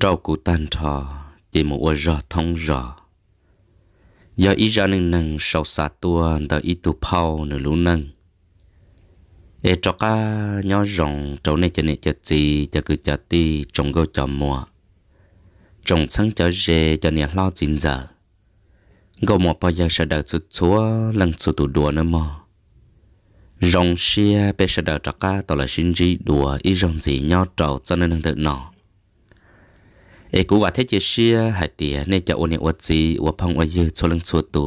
rau cụ tan trò chỉ một ô rò thông rò giờ ý ra nên nâng sầu xa tua đợi ý tu phao nửa lũ nâng để cho cá nhỏ rồng trâu này cho này cho gì cho cứ cho ti trồng gâu cho mùa trồng sáng cho rề cho này lo chín giờ gâu mùa bao giờ sẽ đào chút chúa lần chút tụ đùa nữa mà. rồng xia bé sẽ đào cho cá tao là xin gì đùa ý rồng gì nhỏ trâu cho nên đang tự nọ เอกูว่าเทเจเชียหาเตียเนี่ยจะโอนเอวจีว่าพังว่ายืดชลังชัวตู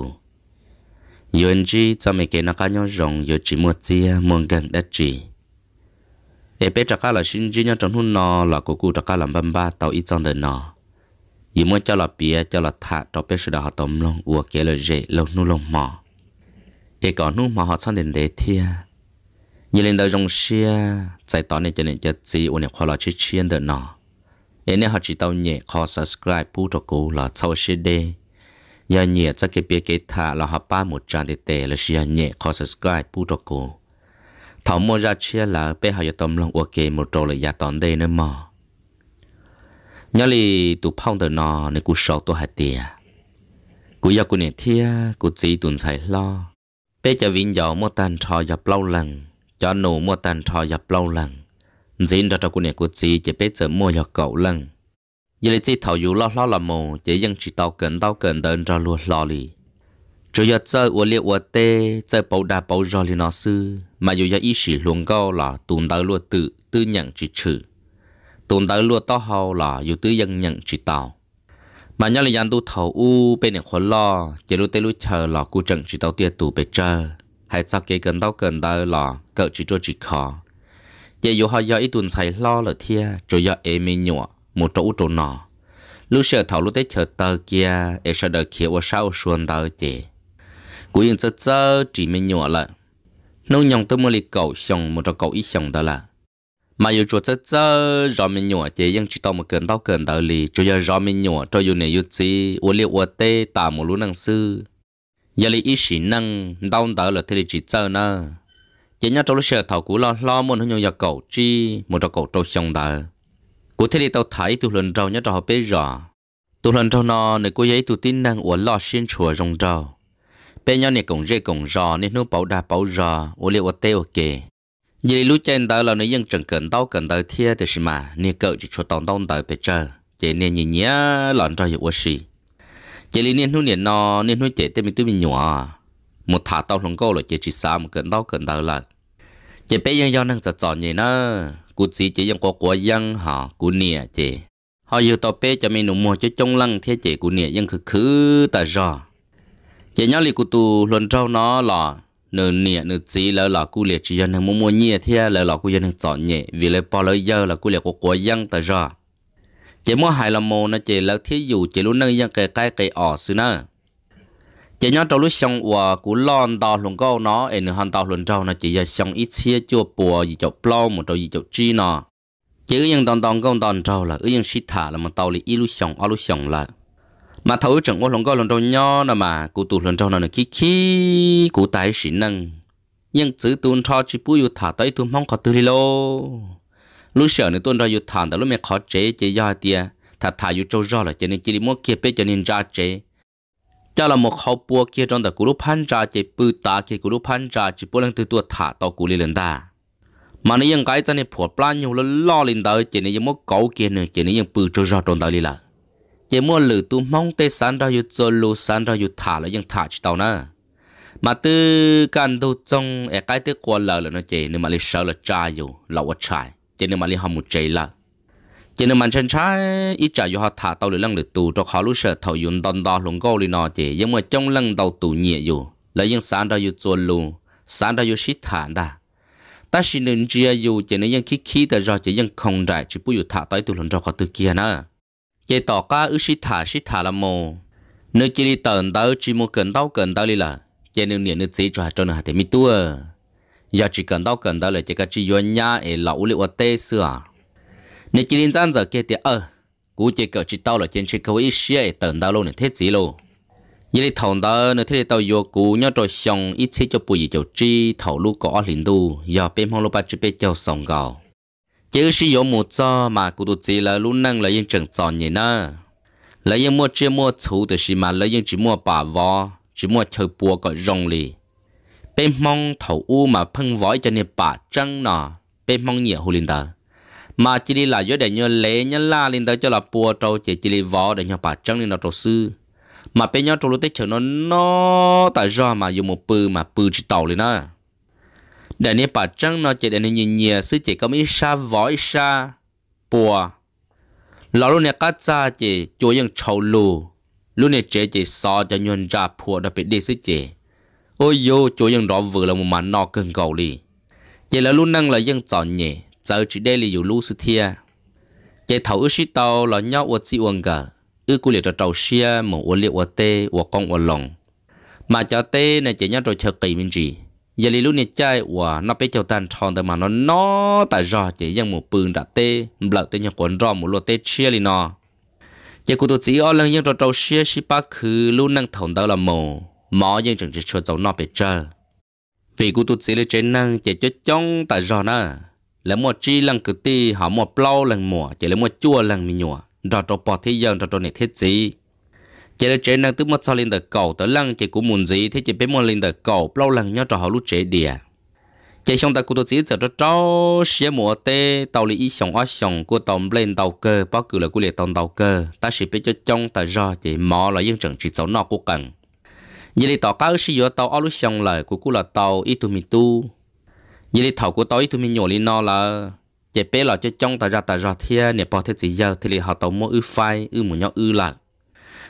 ยนจีจะไม่เกนักยองรองยจีมัวเจียมวงกังดัดจีเอเปจักาลชินจีเนี่ยจังหุ่นนอหลอกกูกูจักาลำบัมบ้าเตาอีจังเดินนอยี่มัวจะหลอเปียจะหลอถาจะเปสุดาหอตมลงอัวเกลเจลงนู่ลงหมอเอก่อนนู่หมอหอซ่อนเด่นเดเทียยี่เลนเดอรงเชียใจตอนนี้จะเนี่ยจะจีอุเนี่ยควาลอชิเชียนเดินนอเนี่ยจ也呢好知道你可 subscribe ู不着过了ช些的。ยาเนี่ยจะเก็บเปียเกตาเราหาป้าหมดจานเตเตและเชียเนี่ยขอ subscribe ผู้ตูโกถอมโมราเชียลาเปหายตอมลงโอวเกมดโตเลยยาตอนเดนมอยาลีตุพ่องเดนนอในกูชอบตัวหัดเตียกูอยากกูเนี่ยเทียกูจีตุนใส่ล้อเปจะวิ่งยาวมัวตันทอยาเปล่าลังจอหนูมัวตันทอยาเปล่าลัง dính ra trong cô này của chị chỉ biết giờ mua cho cậu lần giờ lấy chị thảo yếu lo lo là mù chỉ dân chỉ tao cần tao cần đến ra luôn lo lì chủ giờ chơi uống liệu uống tê chơi bầu đá bầu rò lì nó sư mà dù giờ ý chỉ luôn câu là tụn tới luôn tự tư nhận chỉ trừ tụn tới luôn tao hầu là dù tư dân nhận chỉ tao mà nhớ là dân tu thầu u bên này khó lo chỉ lúc tới lúc chờ là cô chẳng chỉ tao tiệt tù bề chờ hay sao cái cần tao cần tới là cậu chỉ cho chỉ khó giờ dù họ giờ ít tuần xài lo là thia rồi giờ em mình nhọ một chỗ chỗ nọ lúc sợ thảo lúc tới chờ tờ kia em sợ đợi kia và sau xuân tờ chị cuối cùng sợ sợ chỉ mới nhọ là nông nhong tôi mới lì cầu xong một chỗ cầu ít xong đó là mà dù chỗ sợ sợ rồi mình nhọ chị nhưng chỉ tao một cơn tao cơn tờ lì cho giờ rồi mới nhọ cho dù này dù gì uống liệu uống tê tạm một lúc năng sư giờ lì ít xí năng đau tờ là thế thì chỉ sợ nữa chỉ nhớ trong lúc sợ thảo của lo lo muốn hướng nhau cầu chi một trò cầu trâu xong đã cú thế thì tao thấy tụi lần trâu nhớ trò họ bế rõ tụi lần trâu nó này cô giấy tụi tin năng của lo xin chùa rong trâu bé nhau này cũng dễ cũng rõ nên nó bảo đa bảo rõ uốn liệu tê ok vì lúc trên tao là nơi dân trần cần tao cần tao thiê thì xí mà nè cậu chỉ cho tao tao tao bế chờ chỉ nên nhìn nhớ lọn trâu hiệu quá gì? chỉ lý nè nó nè nó nè nó chỉ tên mình tụi mình nhỏ một thả tao lồng câu là chỉ chỉ xa một cơn đau cơn đau là chỉ bé yên yêu năng sẽ chọn nhỉ nữa, cú chỉ chỉ yên có quá yên họ cú nia chỉ họ yêu tao bé cho mình nụ mua cho trông lăng thế chỉ cú nia, yên cứ khứ ta rõ chỉ nhớ li cú tu luôn trâu nó là nửa nia nửa chỉ lỡ là cú liệt chỉ yên hàng mua mua nhẹ thế lỡ là cú yên hàng sợ nhỉ vì lấy bỏ lỡ giờ là cú liệt có quá yên ta rõ chỉ mua hai là mồ nó chỉ lỡ thế dù chỉ luôn năng yên cái cái cái ở xứ nữa chỉ nhớ trong lúc xong và cú lon tàu luôn câu nó em hòn tàu luôn trâu nó chỉ giờ xong ít xia chua bùa gì chọc plau một chỗ gì chọc chi nọ chỉ cái những tòn tòn công tòn trâu là cái những xịt thả là một tàu lì ít lúc xong ở lúc xong là mà thấu chẳng qua luôn câu luôn trâu nho nè mà cú tụt luôn trâu nó khí khí cú tái xịn năng nhưng chữ tuôn cho chỉ bùi yêu thả tới tuôn mong có tư đi lô lúc sợ nữa tuôn ra yêu thả tới lúc mẹ khó chế chế do tia thả thả yêu trâu do là cho nên chỉ đi mua kia bê cho nên ra chế cho là một hậu bùa kia trong tờ cú phan trà chỉ bự ta chỉ cú phan trà chỉ bùa lần từ tua thả tàu cú lên ta mà nếu những cái chân này phổ plan nhiều lần lo lên tới chỉ nếu những một cậu kia nữa chỉ nếu những bự cho ra trong tàu đi là chỉ mua lử tu mong tê san ra yu cho lù san ra yu thả là những thả chỉ tàu nữa mà từ căn đầu trong cái cái tới qua lờ là nó chỉ nếu mà lấy sợ là cha yu là quá trái chỉ nếu mà lấy hầm một chỉ là chỉ nên mình sinh trái ít trả dù họ thả tàu lưỡi lăng lưỡi tù cho họ lúc sợ thầu dùng đòn đo lũng câu lì nọ chỉ nhưng mà trong lăng tàu tù nhẹ dù là những sáng ra dù chuồn lù sáng ra dù xít thả đã ta chỉ nên chia dù chỉ nên những khi khi ta rồi chỉ những không đại chỉ bù dù thả tới tù lũng cho họ từ kia nữa vậy tỏ ca ư xít thả xít thả là mồ nơi chỉ đi tận tới chỉ muốn cần tàu cần tàu lì là chỉ nên niệm nước gì cho cho nó hạt thì mi tua giờ chỉ cần tàu cần tàu là chỉ cả chỉ vô nhà để lão lì ở tê xưa nè chỉ đến gian giờ kia thì ờ cú chỉ cỡ chỉ tao là trên chỉ câu ít xe tận tao luôn nè thế gì luôn giờ đi thầu đó nè thế tao vô cú nhớ rồi xong ít xe cho bùi cho chi thầu lu có liền đu giờ bên hông lô ba chỉ bên cho sòng gạo chứ sử dụng một cho mà cú tụt gì là luôn năng là yên chẳng tròn nhỉ na là yên mua chưa mua chú thì xí mà là yên chỉ mua bà vò chỉ mua chơi bùa có rong lì bên mong thầu u mà phân vói cho nên bà trăng nọ bên mong nhiều hồ linh đời mà chỉ đi là do để nhớ lễ nhớ la lên tới cho là bùa trâu chỉ chỉ đi vò để nhớ bà trăng lên là trâu sư mà bên nhau trâu lúc tết chờ nó nó tại do mà dùng một bự mà bự chỉ tàu lên đó để nên bà trăng nó chỉ để nên nhìn nhẹ sư chỉ có mấy sa vò sa bùa lão lúc này cá cha chỉ chỗ chúa ยัง trâu lù lúc này chế chỉ so cho nhuận ra phùa đã bị đi sư chỉ ôi yo chỗ đó vừa là một màn nọ cưng cầu đi chỉ là lúc năng là dân chọn nhẹ giờ chỉ đây là dù lưu sư thia chế thầu ước sĩ tàu là nhau ua sĩ uông gờ ước cú liệt cho tàu xia mà ua liệt ua tê ua con ua lòng mà cho tê này chỉ nhau rồi chờ kỳ mình gì giờ lý lúc này chơi ua nó bé cho tan tròn từ mà nó nó tại rò chỉ dân một bừng đã tê lợ tê nhau quần rò một lô tê chia li nó chế cú tôi sĩ ở lần dân cho tàu xia sĩ ba khứ luôn năng thòng đó là mồ mỏ dân chẳng chỉ cho tàu nó bé chơi vì cú tôi sĩ là trên năng chỉ cho chống tại rò nữa là một chi lần cứ ti họ một plau lần mùa chỉ là một chua lần mi nhùa rồi trộn bỏ thế dân rồi trộn này thiết gì chỉ là chế năng tức mất sao lên được cầu tới lần chỉ cũng muốn gì thế chỉ biết muốn lên được cầu plau lần nhau trò họ lúc chế địa chỉ xong ta cũng tôi chỉ sợ cho cho xe mùa tê tàu lý ý xong ở xong của tàu lên tàu cơ bao cử là của liệt tàu tàu cơ ta chỉ biết cho trong ta do chỉ mò là dân chẳng chỉ xấu nọ của cần như đi tàu cá sử dụng tàu ở lúc xong lời của cú là tàu ít tu mi vậy thì thầu của tôi thì mình nhổ lên nó là chế bé là cho trong ta ra ta ra thia nè bỏ thế gì giờ thì lì họ tàu mua ư phai ư một nhau ư là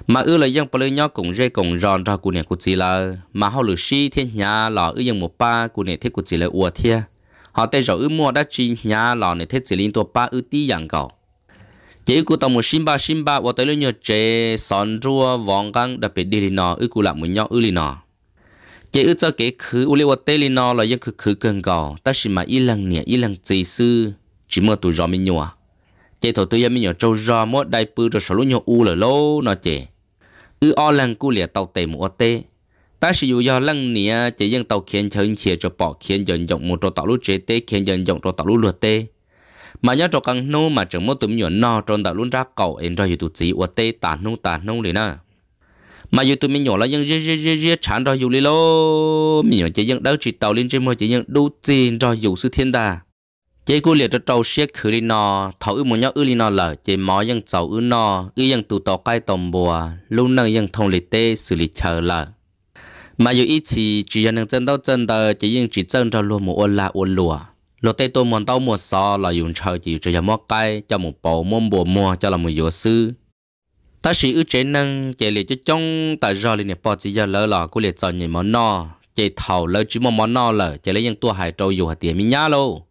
mà ư là dân bờ lên nhau cũng dây cũng ròn ra của nè của gì là mà họ lừa si thiên nhà là ư dân một ba của nè thế của gì là ua thia họ tây rồi ư mua đã chi nhà là nè thế gì liên tổ ba ư tí dạng cầu chỉ của tàu một sim ba sim ba và tới lên nhau chế sòn rua vòng căng đặc biệt đi lên nọ ư của lại một nhau ư lên nọ chế ước cho cái khứ u liệu tê li nó là những khứ khứ cần gò ta chỉ mà ít lần nè ít lần chỉ sư chỉ mua tụi rõ mình nhua chế thổ tụi mình nhua trâu rõ mua đại bự rồi sổ nhua u là lô nó chế ư o lần cu liệt tàu tề mua tê ta sử dụng do lăng nè chế dân tàu khiến chân chia cho bỏ khiến dần dọng một trò tạo lũ chế tê khiến dần dọng trò tạo lũ luật tê mà nhớ trò căng nô mà chẳng mua tụi mình nhua no tròn tạo lũ ra cầu em ra hiểu tụi chỉ u tê tàn nô tàn nô liền nè mà giờ tụi mình nhỏ là những rê rê rê rê chán rồi dù lì lô mình nhỏ chỉ những đâu chỉ tàu lên trên môi chỉ những đu tiền rồi dù sự thiên đà chế cô liệt cho tàu xe khử đi nọ thảo ư một nhóc ư đi nọ là chế mó dân tàu ư nọ ư dân tụ tàu cai tàu bùa lúc nào dân thông lịch tế xử lý chờ là, mà giờ ít chỉ chỉ dân chân đâu chân tờ chỉ những chỉ chân cho luôn một ôn là ôn lùa lô tê tôi muốn tao mua sò là dùng chờ chỉ cho dân mó cho một bầu mông bùa mua cho là một dừa sư ta sĩ ư chế năng chế liệt cho trong tại do liền bỏ chỉ giờ lỡ lò của liệt cho nhảy món no chế thầu lỡ chỉ một món no lỡ chế lấy những tua hải trâu dù hạt tiền mi nhá lô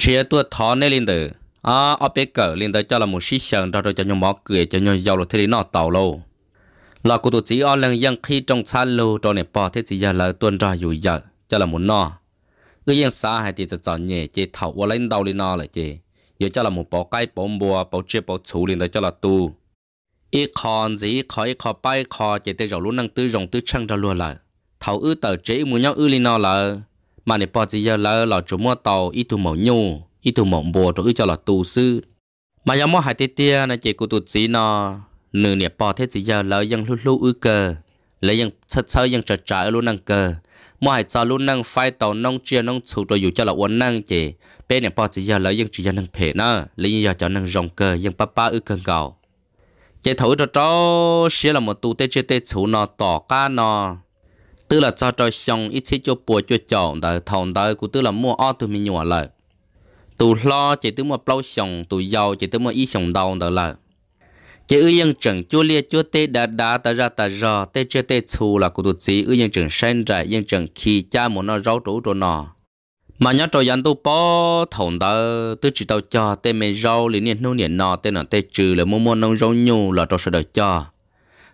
chế tua thọ nên liền từ à ở bên cờ liền tới cho là một sĩ sờn đó rồi cho nhau mỏ cười cho nhau giàu rồi thế nó tàu lô là của tụi chỉ ở lần dân khi trong chăn lô cho này bỏ thế chỉ giờ lỡ tuần ra dù giờ cho là một no cứ dân xa hay tiền sẽ chọn nhảy chế thầu qua lên đầu liền no lại chế giờ cho là một bộ cái bộ bùa bộ chế bộ chủ liền tới cho là tu ý còn gì khó ý bay khó chỉ để rộng lũ năng tư rộng tư chân ra luôn là thầu ư tờ chế muốn nhau ư li nó là mà này bỏ gì giờ là là chủ mua tàu ít tu mẫu ít tu mẫu bùa rồi cho là tu mà giờ mua hai tê tia này chỉ cụ tụt gì nó nửa nè bỏ thế gì giờ là dân lũ lũ ư cơ lấy dân chất sơ dân trở trở lũ năng cơ mua hai cho lũ năng phai tàu nông chia nông chủ rồi dù cho là uốn năng chỉ bên nè bỏ gì giờ là dân chỉ dân năng phê nó lấy giờ cho năng rộng cơ dân papa ư cơ gạo chế thấu cho cho xí là một tu tê chế tê chú nó tỏ ca nó tức là cho cho xong ít xí cho bùa cho chọn đời thòng đời của tức là mua o tụi mình nhỏ lại tụ lo chế tụi mua bao xong tụ giàu chế tụi mua ít xong đầu đời lại chế ư yên chẳng chua lia chua tê đá đá ta ra ta ra tê chế tê chú là của tụi chí ư yên chẳng sen trại yên chẳng khi cha muốn nó rau trú cho nó mà nhớ rồi dân tôi bỏ thòng đó tôi chỉ tao cho tên mày rau liền niên nuôi niên nọ tên là tên trừ là mua mua nông rau nhu là tôi sẽ được cho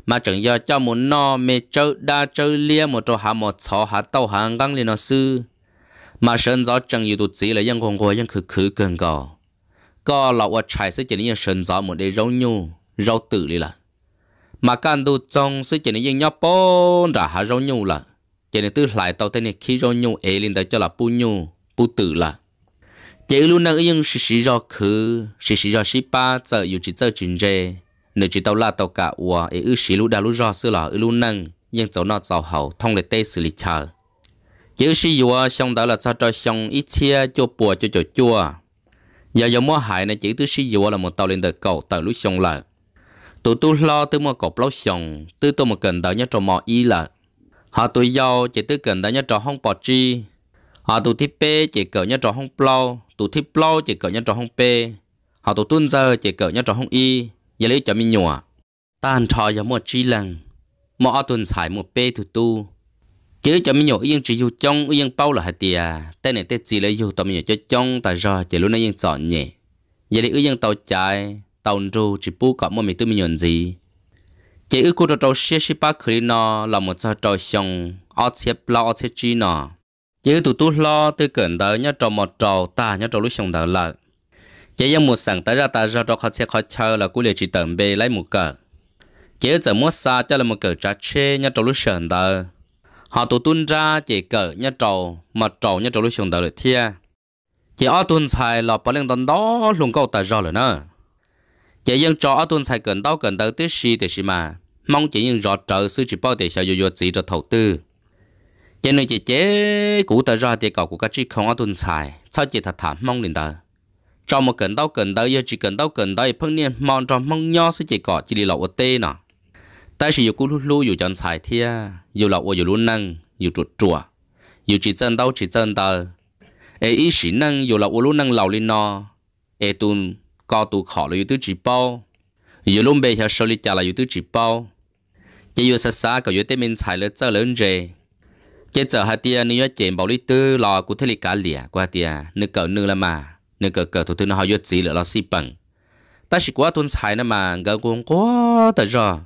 mà chẳng giờ cho muốn nọ mẹ chơi đa chơi lia một trò hạ một chó hạ tàu hạ gang liền nó sư mà sơn gió chẳng nhiều tụt gì là dân còn gọi dân khử khử cần gò có lão ở trái sẽ chỉ nên sơn gió một để rau nhu rau tự đi là mà can đồ trồng sẽ chỉ nên dân nhóc bón ra hà rau nhu là chỉ nên tư lại tàu tên này khi rồi nhung ấy lên tới cho là bù nhung bù tử là chỉ luôn năng yên sĩ sĩ do khứ sĩ sĩ do sĩ ba giờ yêu chỉ giờ chính chế nửa chỉ tàu là tàu cả ua ấy ư sĩ lúc đã lúc do xưa là ư luôn năng nhưng cháu nó cháu hậu thông lệ tế xử lý chờ chỉ sĩ ua xong đó là sao cho xong ít chia cho bùa cho cho chua giờ giờ mua hải này chỉ tư sĩ ua là một tàu lên tới cầu tàu lúc xong là tụi tôi lo tôi mua cọc lâu xong tôi tôi một cần tàu nhớ cho mọi y là họ tụi dâu chỉ tư cần đã nhớ trò không bỏ chi họ tụi thiết p chỉ cỡ nhớ trò không plau tụi thiết plau chỉ cỡ nhớ trò không p họ tụi tuân giờ chỉ cỡ nhớ trò không y giờ lấy cho mình nhòa tan trò giờ một chi lần mà ở tuần xài một p thủ tu chứ cho mình nhổ yên chỉ yêu trong yên bao là hạt tiền tên này tên gì lấy yêu tao mình nhổ cho trong tại giờ chỉ luôn này yên chọn nhỉ giờ đi yên tàu chạy tàu ru chỉ bu cả một mình tôi mình nhận gì chỉ ước cô trò trò xe xe ba khởi nó là một trò trò xong ở xe lo ở xe chi nó chỉ ước tụ tụ lo từ gần đó nhớ trò một trò ta nhớ trò lúc xong đó là chỉ ước một sáng ta ra ta ra trò khó xe khó chờ là cô lệ chỉ tận bề lấy một cờ chỉ ước giờ mua xa cho là một cờ trà chê nhớ trò lúc xong đó họ tụ tuân ra chỉ cờ nhớ trò mà trò nhớ trò lúc xong đó là thia chỉ ở tuần xài là bà lên đón đó luôn câu ta ra rồi nữa chỉ những cho ở tuần sai gần đâu gần đau tới si thì si mà mong chỉ những rõ trợ sư chỉ bao để sao yo yo chỉ cho đầu tư chỉ nên chỉ chế cũ tờ ra thì cậu của các chị không ở tuần sai sao chỉ thật thảm mong liền tờ cho một gần đâu gần đau giờ chỉ cần đau cần đau phân niên mong cho mong nhau sư chỉ có chỉ đi lậu tê nọ tại sự cũ lúc lúc dù chọn sai thia yêu lậu yêu dù luôn năng yêu chuột chùa yêu chỉ chân đâu chỉ chân tờ ấy ý sĩ năng yêu lậu ở luôn năng lầu lên nọ ấy tuần có tụ khó là yếu chỉ bao yếu lúc bây giờ sau lý trả là chỉ bao chỉ yếu sát sát có yếu tế mình xài lỡ cho lớn rề chỉ chờ hai tia bảo lý tư lò của thế cả lìa qua tia nữ cỡ mà nữ cỡ cỡ thủ tư nó họ yếu gì lỡ lo xì bằng ta chỉ quá tuân xài nè mà ngỡ cũng quá tờ rồi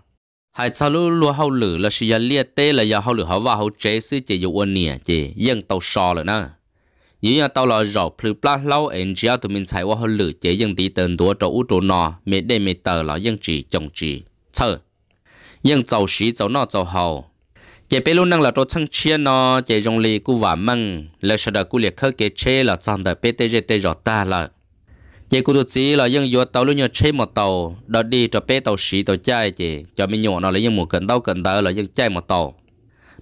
hai sau lúc lúa hậu lử là sự gia liệt là giờ hậu họ vào hậu chế sư chỉ yếu ôn nè chỉ dân tàu sò lỡ nữa ยี่ยังตัวเราจบพลืปลาเล่าเอ็นจีเอาตัวมันใช้ว่าเขาหลือเจยังตีเตินตัวจะอู้ตัวนอเม็ดได้เม็ดเตอร์เรายังจีจงจีเชอยังเจ้าสีเจ้านอเจ้าเฮาเจไปรู้นั่งเราตัวช่างเชียนอเจยงลีกูว่ามั่งแล้วฉดกูเรียกเขาเกเชเราจังแต่เปเตเจเตจอตาละเจกูตัวจีเรายังยัวเตาลุยเชหมดเตาดอดีจะเปเตาสีเตาใจเจจะไม่หยวนเราเลยยังหมู่เกินเตาเกินเตาเรายังใจหมดเตา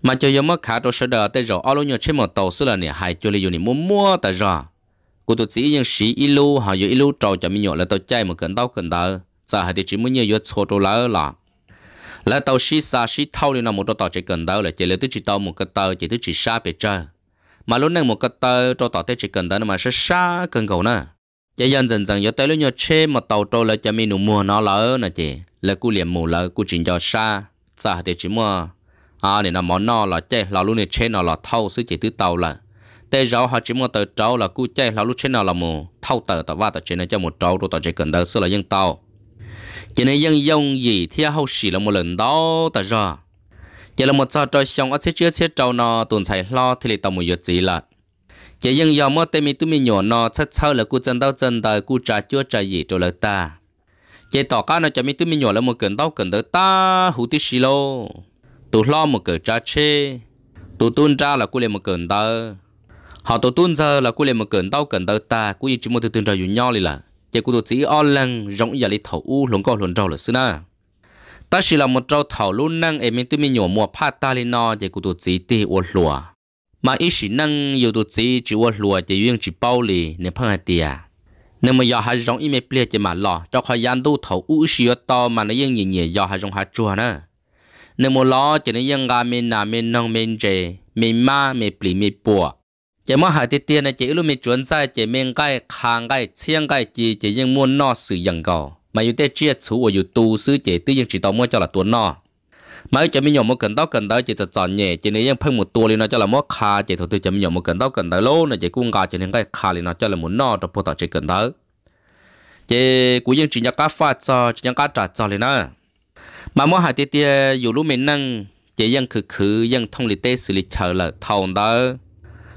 mà cho yếm mất khả trâu sơ đờ tới rồi ao luôn nhiều trên một tàu xưa là nè hai cho lấy dùng nè mua mua tới rồi cô tụt sĩ nhưng sĩ ilu họ y ilu trâu cho mình nhỏ là tàu chạy một cơn tàu cơn tàu giờ hai thì chỉ muốn nhiều yếu số trâu lỡ là là tàu sĩ sa sĩ thâu đi nào một tàu chạy cơn tàu là chỉ lấy tới chỉ tàu một cái tàu chỉ tới chỉ sa biệt chơi mà lúc này một cái tàu trâu tàu tới chỉ cơn tàu mà sẽ sa cơn cầu nè, chị dần dần dần giờ tới lúc nhau chê một tàu trâu là cho mình nụ mua nó lỡ nè chị là cô liền mù là cô chỉ cho sa giờ thì chỉ mua à để nó món no là chơi là luôn này chơi nó là thâu sứ chỉ tứ tàu là tê rau họ chỉ muốn tờ trâu là cú chơi là lúc chơi nó là mù thâu tờ tờ va tờ chơi nó cho một trâu rồi tờ chơi cần đỡ sứ là dân tàu chỉ này dân dông gì thì hậu sĩ là một lần đó tờ ra chỉ là một sao trâu xong ở sẽ chưa sẽ trâu nó tồn tại lo thì là tàu một giọt gì là chỉ dân dân mất tê mi tu mi nhỏ nó chắc sau là cú chân đau chân đời cú trả chưa trả gì rồi là ta chỉ tỏ cá nó cho mi tu mi nhỏ là một cần đau cần đỡ ta hủ tí xì lô tụ lo một cỡ cha chê tụ tuôn ra là cô lên một cẩn tơ họ tụ tuôn ra là cô lên một cẩn tao cẩn tơ ta cô y chỉ một tuôn ra dù nhau lì là chỉ cô tụ chỉ o lăng rộng giờ lì thầu u lồng co lồng rau là xưa na ta chỉ là một trâu thầu luôn năng em tôi mình nhổ mua pha ta lên nó chỉ cô tụ chỉ tê uo lùa mà ít chỉ năng yêu tụ chỉ chỉ uo lùa chỉ riêng chỉ bao lì nên phăng hai nên mà giờ hai rong im biết chỉ mà lo, cho khỏi gian tu thầu u xí to mà nó yên nhẹ nhẹ giờ hai rong hai chua nữa nếu mua lo chỉ nên dân ga mình nà mình nông mình chè mình ma mình bỉ mình bùa chỉ mà hai tiết tiền này chỉ luôn mình chuẩn sai chỉ mình cái hàng cái xiang cái chỉ chỉ dân mua nó sử dụng cầu mà yêu tết chia chú ở yêu tu sư chỉ tự dân chỉ tao mua cho là tuần nó mà chỉ mình nhổ một cần tao cần tao chỉ chọn nhẹ chỉ nên dân phân một tua liền nó cho là mua khá chỉ thôi tôi chỉ mình nhổ một cần tao cần tao luôn này chỉ cung gà chỉ nên cái khá liền nó cho là muốn nó cho phụ tao chỉ cần tao chỉ cũng dân chỉ nhắc cá phát cho chỉ nhắc cá trả cho liền nữa mà mua hạt tiệt tiệt dù lúc mình năng chỉ dân khử khử thông lý tế xử lý chờ là thầu đó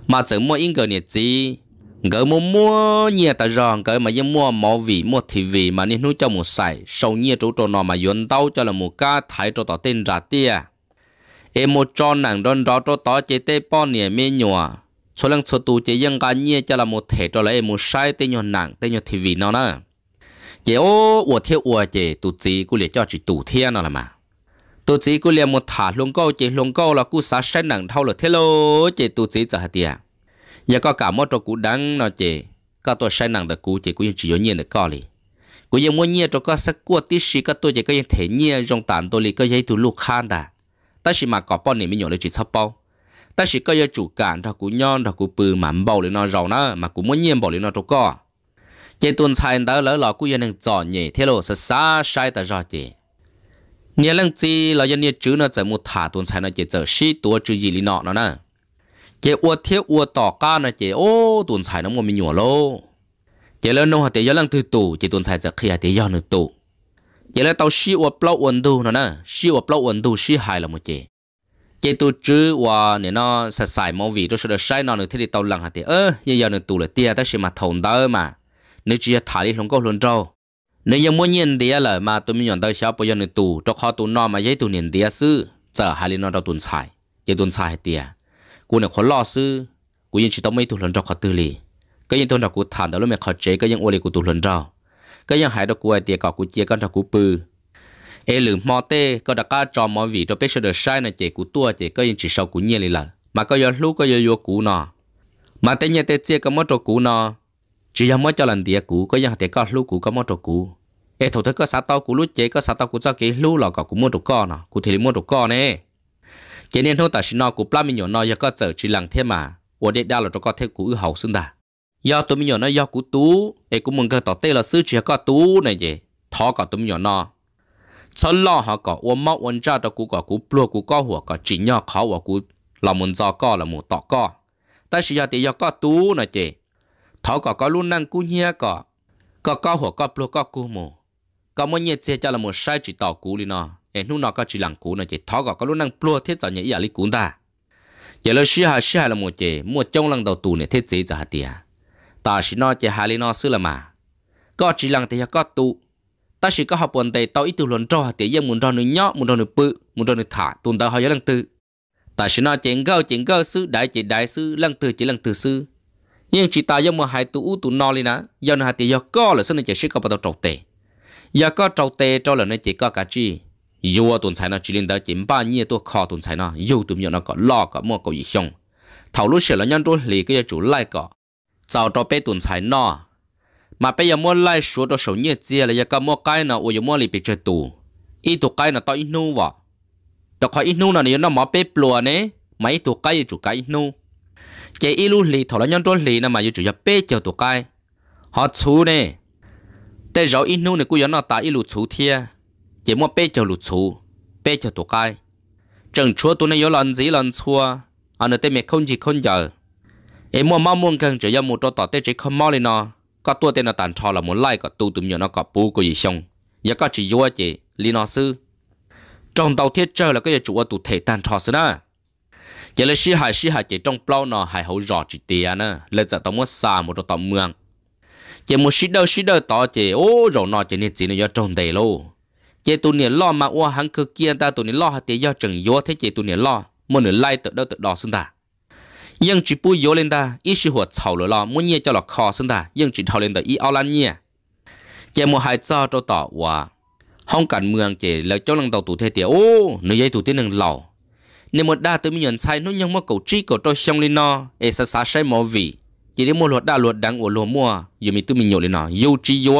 mà chỉ mua in gờ gì gỡ mua mua ta ròn gỡ mà dân mua mỏ vị mua thì vị mà nên nuôi cho một sải sầu nhiệt chỗ chỗ mà yến tao cho là một cá thái cho tỏ tên ra tia em một tròn nàng đón đó cho tỏ chế tê pon nhiệt mê nhòa số lần số tu chế dân cá nhiệt cho là một thể cho là một sai tên nhon nàng tên nhon thì vị nó nữa 姐哦，我贴我姐肚子骨裂叫去肚天了了嘛。肚子骨裂么塔龙沟姐龙沟了，骨啥生能偷了贴喽，姐肚子咋的？也个感冒着骨 đáng nó 姐，个ตัว生能的骨姐骨也只有念的高哩。骨也么念着个啥过的是个ตัว姐个也贴念用胆多哩个也都路看的，但是嘛搞包你们用了只擦包。但是个也主干他骨娘他骨不蛮包哩那肉呢，嘛骨么念包哩那着个。chế tuần sai đó lỡ lọ cú yên hàng giỏ nhỉ thế lộ sẽ xa sai ta rõ chị nhớ lần chi là dân nhớ chữ nó chỉ một thả tuần sai nó chỉ giờ xí tua chữ gì lý nọ nó nè chế uo thiết uo tỏ ca nó chế ô tuần sai nó mua mình nhỏ lô chế lỡ nông hạt tế nhớ lần thứ tù chế tuần sai giờ khi hạt tế do nữa tù chế lỡ tàu xí uo plau uẩn đu nó nè xí uo plau uẩn đu xí hai là một chế chế tu chữ và nè nó sạch sài màu vị đó sẽ được sai nó nữa thế thì tàu lần hạt tế ơ giờ nữa tù là tia ta sẽ mà thòng đó mà nếu chỉ thả đi lồng có luôn trâu nếu giờ muốn nhìn thì là mà tôi mình nhận tới sáu bây giờ nữa tù cho họ tù nó mà giấy tù nhìn thì sư giờ hai lần nó tuần xài giờ tuần xài thì cô này khó lo sư cô yên chỉ tao mấy tù lần trâu khó tư lì cái yên tôi là cô thản đó lúc mẹ khó chế cái yên ô lì cô tù lần trâu cái yên hai đó cô ấy thì có cô chia con trâu cô bự ê lử mò tê có đặc ca trò mò vị cho biết được sai này chỉ của tua chỉ cái yên chỉ sau của nhiên lì là mà có giờ lúc có giờ vô cũ nọ mà tên nhà tên chia cái mất cho cũ nọ chỉ giờ mới cho lần địa cũ có giờ thì có lú cũ có mua đồ cũ ê thổ thế có sáu tao cũ lú chế có sáu tao cũ cho cái lú lò có cũ mua đồ con à cũ thì mua đồ con nè cho nên hôm ta xin nó cũ plá mình nhỏ nó giờ có chở chỉ lần thêm mà ở đây đa là cho có thế cũ hậu sinh ta do tụi mình nhỏ nó do cũ tú ê cũng mừng cái tỏ tê là sư chỉ có tú này gì thọ cả tụi mình nhỏ nó cho lo họ có ôm máu ôm cha đó cũ có cũ plua cũ có หัว có chỉ nhỏ khó หัว cũ là muốn do có là muốn tọ có ta chỉ giờ thì giờ có tú này chị thảo có có luôn năng cú nhia có có có hồ có plo có cú mù có mỗi nhiệt xe cho là một sai chỉ tỏ cú đi nó em nu nó có chỉ lằng cú nó chỉ thảo có có luôn năng plo thiết cho nhẹ giả à lý cú ta chỉ là xí hà xí hà là một chỉ, một trong lần đầu tù này thiết chế cho hà tiề ta chỉ nói chỉ hà lý nó xưa là mà có chỉ lằng thì có tụ ta chỉ có học vấn đề tao ít từ lần cho hà thì giờ muốn cho nó nhọ muốn cho nó bự muốn cho nó thả tuần tao hỏi lăng từ ta chỉ nói chỉ câu chỉ câu sư đại chỉ đại sư lăng từ chỉ lăng từ sư nhưng chỉ ta giống một hai tụ u tụ no lên á giờ nó hai tỷ giờ có là xin nó chỉ sẽ có bắt đầu trầu tệ giờ có trầu tệ cho là nó chỉ có cả chi dù tuần sai nó chỉ lên đó chỉ ba nhiêu tuổi khó tuần sai nó dù tụi nó có lo có mua có gì không thầu lúc sửa là nhân tôi lì cái chủ lại có sau đó bé tuần sai nó mà bây giờ mua lại số đó số nhiêu chia là giờ có mua cái nào ôi mua lì bị chơi tù ít tụ cái nào tao ít nu vợ đó khỏi ít nu nào nó mà bé plua nè mấy tụ cái chủ cái ít nu chế ilu lì thọ là nhân trôn lì nằm mà yêu chủ nhập bê chờ tụi cái họ chú nè để rõ in nu này cũng nó ta ilu chú thia chế mua bê chờ lụt chú bê chờ tụi cái chẳng chúa tụi này yêu lần gì lần chúa anh ở tên mẹ không gì không giờ em mua mau muốn cần chỉ yếu một trò tọt tê chỉ không mau lên nó có tua tên là tàn trò là muốn lại có tu tụi nhỏ nó có bù có gì xong giờ có chỉ yêu chị lì nó sư trong tàu thiết chơi là cái chủ ở tụ thể tàn trò sư na giờ là xí hải xí hải chỉ trong plau nó hải hậu rõ chỉ tiền nè lên giờ tao muốn xa một trong tao mường chỉ một xí đâu xí đâu tao chỉ ô rồi nó chỉ nên chỉ nó do trong đầy luôn chỉ tụi nè lo mà qua hắn cứ kia ta tụi nè lo hạt tiền do chừng vô thế chỉ tụi nè lo một nửa lai tự đâu tự đỏ xưng ta nhưng chỉ bùi vô lên ta ít xí hoạt sầu rồi lo muốn nhẹ cho là khó xưng ta nhưng chỉ thâu lên ta ít ao lan nhẹ chỉ một hai cho cho tao hòa không cần mường chỉ là cho lần đầu tụi thế tiền ô nửa giây tụi thế nâng lầu nếu một đa tôi mình nhận sai nó nhưng mà cầu trí cầu tôi xong lên nó e sa sa sai mò vị chỉ để một luật đa luật đang ở lúa mua giờ mình tôi mình nhổ lên nó yêu chi yêu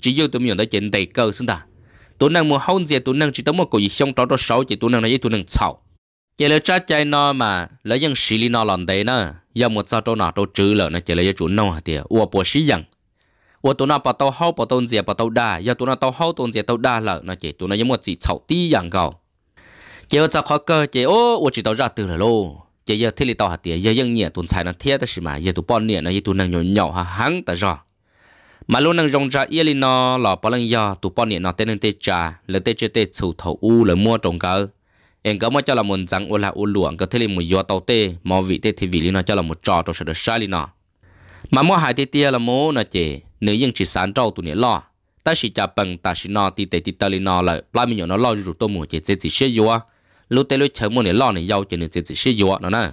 chỉ yêu tôi mình nhận tới chuyện đầy cơ xứng ta tôi năng mua hôn gì tôi năng chỉ tao một cầu gì xong đó đó sáu chỉ tôi năng này tôi năng xạo chỉ là cha trai nó mà lấy những xì lên nó lần đấy nữa giờ một sao tôi nào tôi chữ lợ nó chỉ là chủ nó thì ua bùa xí dặn ua tôi nào bắt tao hao bắt tao gì bắt tao đa giờ tôi nào tao hao tôi gì tao đa là nó chỉ tôi nào giống một chỉ xạo tí dặn cầu chị ở trong khó cơ chị ô ô chỉ tao ra từ là lô chị giờ thiết lý tao hạt tiền giờ dân nhẹ tuần xài nó thiết đó mà giờ tụi bọn nhẹ nó giờ tụi nàng nhỏ nhỏ hà hắn ta ra. mà luôn nàng rong ra yên lên nó là bọn lần giờ tụi bọn nhẹ nó tên nên tê trà là tê chơi tê sầu thầu u là mua trồng cơ em có mà cho là một rằng ô là ô luồng có thể là một gió tàu tê mà vị tê thì vị lên nó cho là một trò trong sự được sai lên nó mà mua hai tê tia là mua nó chị nếu dân chỉ sáng trâu tụi nhẹ lo ta chỉ chả bằng ta chỉ nó tê tê tê tê lên nó là lại mình nhỏ nó lo rụt tôi mua chị chỉ sẽ vô lúc tới lúc chấm mua này lo này giàu cho nên chỉ sử dụng nó nè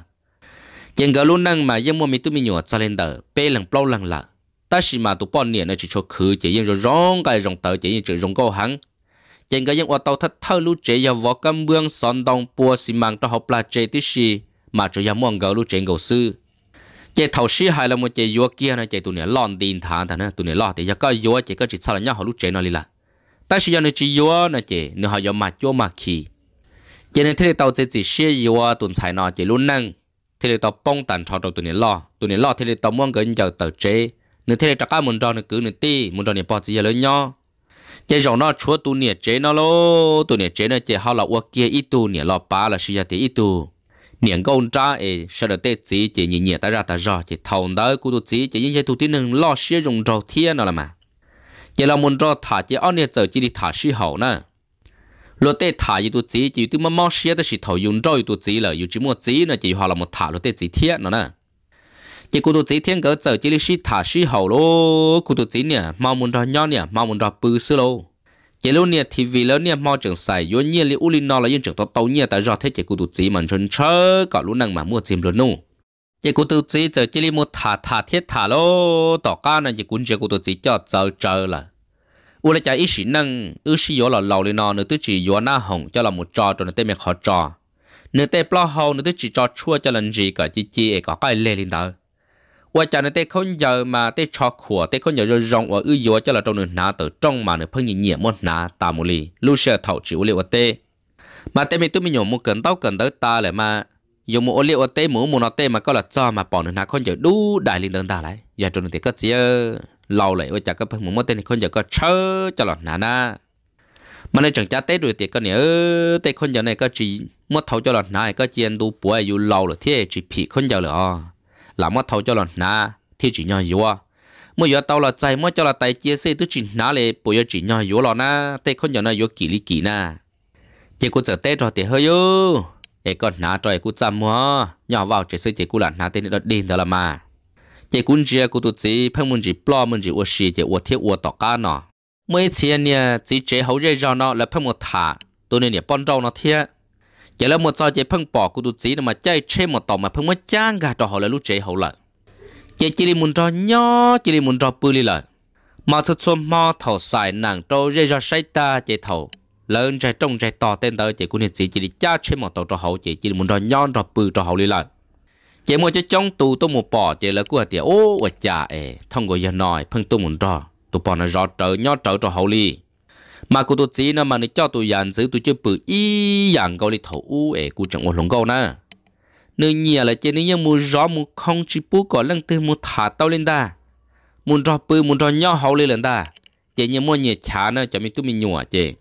chừng cái lúc năng mà yên mua mình tụi mình nhổ cho lên tờ bê lần bao lần là ta chỉ mà tụi bọn này nó chỉ cho khử chỉ dân rồi rong cái rong tờ chỉ dân chỉ rong câu hắn chừng cái dân qua tàu thắt thâu lúc chế giờ võ cam bương sơn đông bùa xi măng cho học là chế tí xì mà cho yên mua cái lúc chế ngầu sư chế thầu xí hay là một chế yếu kia nó chế tụi này lon tin thán thằng nè, tụi này lo thì giờ có yếu chế có chỉ sao là nhau họ lúc chế nó đi là ta chỉ yên nó chỉ yếu nó chế nó họ giờ mà cho mà khi cho nên thế thì tàu chỉ chỉ xe gì qua tuần xài nọ chỉ luôn nâng thế thì tàu bông tàn trò đầu tuần này lo tuần này lo thế thì tàu muốn gần giờ tàu chế nên thế thì chắc các muốn trò nó cứ nên ti muốn trò này bỏ gì lớn nhau chế rồng nó chúa tuần này chế nó lo tuần này chế nó chỉ họ là qua kia ít tuần này lo ba là suy ra thì ít tuần niệm công tra ấy sau đó tết chỉ chỉ nhìn nhẹ ta ra ta ra chỉ thầu đó của tu chỉ chỉ những cái tu tiên nâng lo xe rồng trò thiên nó là mà chỉ là muốn trò thả chỉ ăn nhẹ giờ chỉ đi thả suy hậu nè lúc tê thả gì tụ chỉ chỉ tụ mà mong xia tê xì thầu dùng rau tụ chỉ là dù chỉ mua chỉ nó chỉ hoặc là một thả lo tê chỉ thiết nữa nè chỉ cụ tụ chỉ thiên cỡ giờ chỉ là xì thả xì hậu lo cụ tụ chỉ nè mau muốn ra nhau nè mau muốn ra bự xí lo chỉ lúc nè thì vì lớn nè mau trưởng xài yếu nhiên li uli nó là yên trưởng tao tao nhiên tại do thế chỉ cụ tụ chỉ mình chân chớ cả lúc năng mà mua chìm luôn nụ chỉ cụ tụ chỉ giờ chỉ là một thả thả thiết thả lo tỏ ca nè chỉ cũng chỉ cụ tụ chỉ cho chờ chờ là u là chả ít xí nâng ư xí yếu là lâu lên nó nữa tức chỉ yếu na hồng cho là một trò cho nó tên mẹ khó trò nữa tên plo hầu nữa tức chỉ trò chua cho lần gì cả chi chi có cái lê lên đó và chả nữa tên không giờ mà tên trò khủa tên không giờ rồi rong và ư yếu cho là trong nửa ná từ trong mà nửa phân nhìn nhẹ một ná tà một lì lu sơ thầu chỉ u liệu và tê mà tên mẹ tôi mới nhổ một cần tao cần tới ta lại mà dùng một ô liệu tê mũ một nó tê mà có là cho mà bỏ nửa ná không giờ đu đại lên đơn ta lại giờ trong nửa tên cất gì เราเลยว่าจะก็เพิ่งมือมดเต้นคนเดียวก็เชอตลอดหนาหน้ามันในจังจะเต้ด้วยเตียก็เนี่ยเออเต้คนเดียวในก็จีมวเท่าตลอดหนาก็เจียนดูป่วยอยู่เราเลยที่จีผีคนเดียวเลยอ๋อหลังมวเท่าตลอดหนาที่จีนอยอยู่อ่ะเมื่อยาเตาละใจเมื่อจะละไตเจี๊ยเซตุจีนาเลยป่วยจีนอยอยู่หรอนะเต้คนเดียวนอยู่กี่ลิกี่นะเจ้ากูจะเต้รอเตียเฮ้ยเอ้ก็หนาจอยกูจำมัวย่อว่าเจเืีอเจ้ากูหลานหนาเต้นเดินเดร์ละมา chỉ cũng chỉ cũng tụt chỉ phong mình chỉ bỏ mình chỉ uất sĩ chỉ uất thiết uất tọt cả nó mỗi 次呢只只好热热闹来碰我他，都呢也帮到那天。giờ là một giờ chỉ phân bỏ của tụi chỉ mà chơi chơi một tàu mà phân mất chán cả trò họ là lúc chế hậu lợi chỉ chỉ đi muốn trò nhỏ chỉ đi muốn bự đi mà thật số mò thầu xài nàng trâu rơi ra say ta chỉ thầu lớn trái trông trái to tên tới chỉ cũng chỉ chỉ đi cha chơi một tàu trò bự trò hậu đi lợi chỉ mua cho trong tù tôi một bỏ chỉ là của tiền ô và chả ế thằng gọi giờ nói phân tôi muốn rõ tôi bỏ nó rõ trở nhó trở cho hậu ly mà cô tôi chỉ nó mà nó cho tôi dàn giữ tôi chưa bự y dàn câu đi thổ u ế cô chẳng một lòng câu na nữ nhà là chế nữ nhân mua rõ mua không chỉ bú có lần tư mua thả tao lên ta muốn rõ bự muốn rõ nhó hậu ly lên ta chỉ như mua nhà chả nó cho mình tôi mình nhủa chế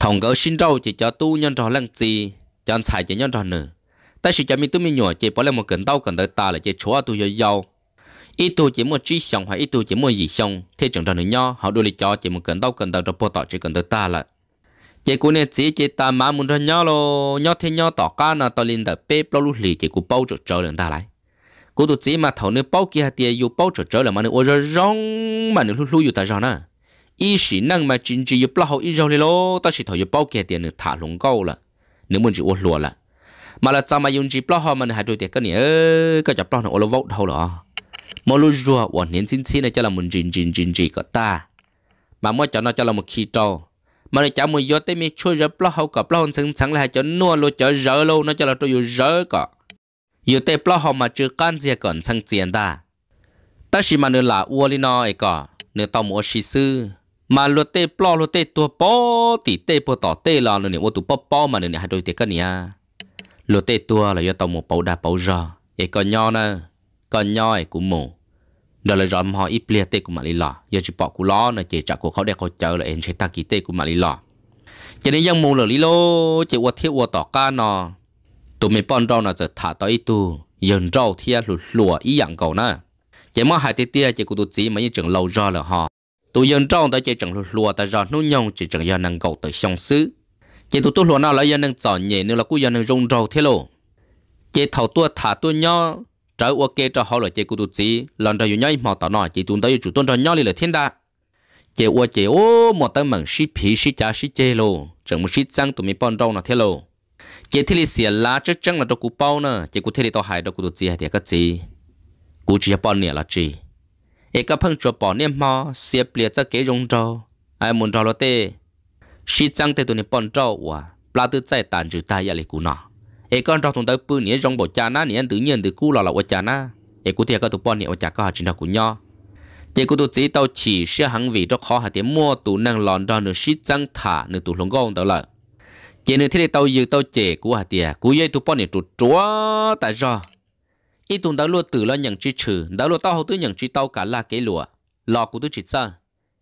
thằng cậu xin đâu chỉ cho tu nhân rõ lần gì cho anh xài chế nhân rõ nữa 但是咱们都没鸟，这本来么跟到跟到大了，这车都要要。一度节目最想还一度节目以上，太正常的鸟，好多的家节目跟到跟到的报道就跟到大了。结果呢，直接打马木的鸟咯，鸟天鸟到家呢，到领导被暴露里，结果抱着招人打来。cô tụt chỉ mà thầu nữa bao kia tiền yêu bao trở trở là mà nữa ôi rồi mà nữa lúc lúc yêu ta rồi nè ý sĩ năng mà chính trị yêu bao hậu ý rồi lo ta chỉ thầu yêu bao kia tiền nữa thả lỏng câu là nếu muốn chịu ôi lùa là มาละจำมายุนจีปล้อหอมันหาดูเด็กกันเนี่ยก็จะปล้อหนูโอลวอดเทาหรอมอลุจัววันเห็นชิ้นชิ้นในจระมุนจินจินจินจีก็ตามาเมื่อจะน่าจะระมุขีโตมาเลยจำมือยอดได้มีช่วยจะปล้อหอมกับปล้อหสังสังเลยห้วจะนัวลุจะเยอะลุนจะระตัวอยู่เยอะก็อยู่เต่ปล้อหอมมาจือกันเสียก่อนสังเจียนตาตั้งชิมาเนื้อหล่าอัวลีนอเอก็เนื้อต่อมัวชิซื้อมาลุเต้ปลอลุเต้ตัวป้อติเต้ปวดต่อเต้ลอนเนี่ยวัตถุป้อป้อมาเนี่ยให้ดูเด็กกันเนี่ย lúa tê tua là do tàu một bầu đà bầu rò vậy còn nho nè còn nho ấy cũng mù đó là do họ ít lia tê của mà lì lò giờ chỉ bỏ của lo nè chỉ trả của เขา để เขา chờ là em sẽ ta ký tê của mà lì lò cho nên dân mù là lý lô chỉ qua thiết qua tỏ ca nọ tụi mình bọn rau nè giờ thả tới tu dân rau thiết lụt lụa ý dạng cầu nè chỉ mà hai tê tia chỉ của tụi chỉ mà như trường lâu rò là họ tụi dân rau tới chỉ chẳng lụt lụa ta rò nô nhông chỉ chẳng do năng cầu tới xong xứ chị tụt tụt luôn nào là dân đang chọn nhẹ nữa là cú dân đang rung rầu thế lộ chị thầu tua thả tua nhau trời qua kia cho họ là chị cụ tụt chị lần đầu nhau mò tao nói chị tụt tới chủ tôn cho nhau là thiên đa chị qua chị ô một tao mảng xí phí xí cha xí chê lộ chẳng một xí trăng tụi mình bòn rau nào thế lộ chị thì lì xìa lá chứ chẳng là đâu cụ bao nữa chị cụ thì lì tao hại đâu cụ tụt chị hay thiệt cái chị cụ chỉ bòn nè là chị ai các phăng chuột bỏ niêm mò xìa bìa cho kế rung rầu ai muốn rau là tê shi chang te tu ni pon trâu wa pla tu chạy tàn chữ ta ya li cú nọ e con trâu thùng tới bự ni trong bộ cha na ni tự nhiên từ cú lò là wa cha na e cú thiệt có tu pon ni wa cha có chỉ đâu cú nho chỉ cú tu chỉ tao chỉ sẽ hàng vị cho khó hạt tiền mua tu năng lòn đó nữa shi chang thả nữa tu lồng gông đó là chỉ nữa thế tao dự tao chỉ cú hạt tiền cú ye tu pon ni tu chúa tại do ít tu đã luôn từ lo nhận chi trừ đã luôn tao hậu tư nhận chi tao cả la cái lụa lò cú tu chỉ sao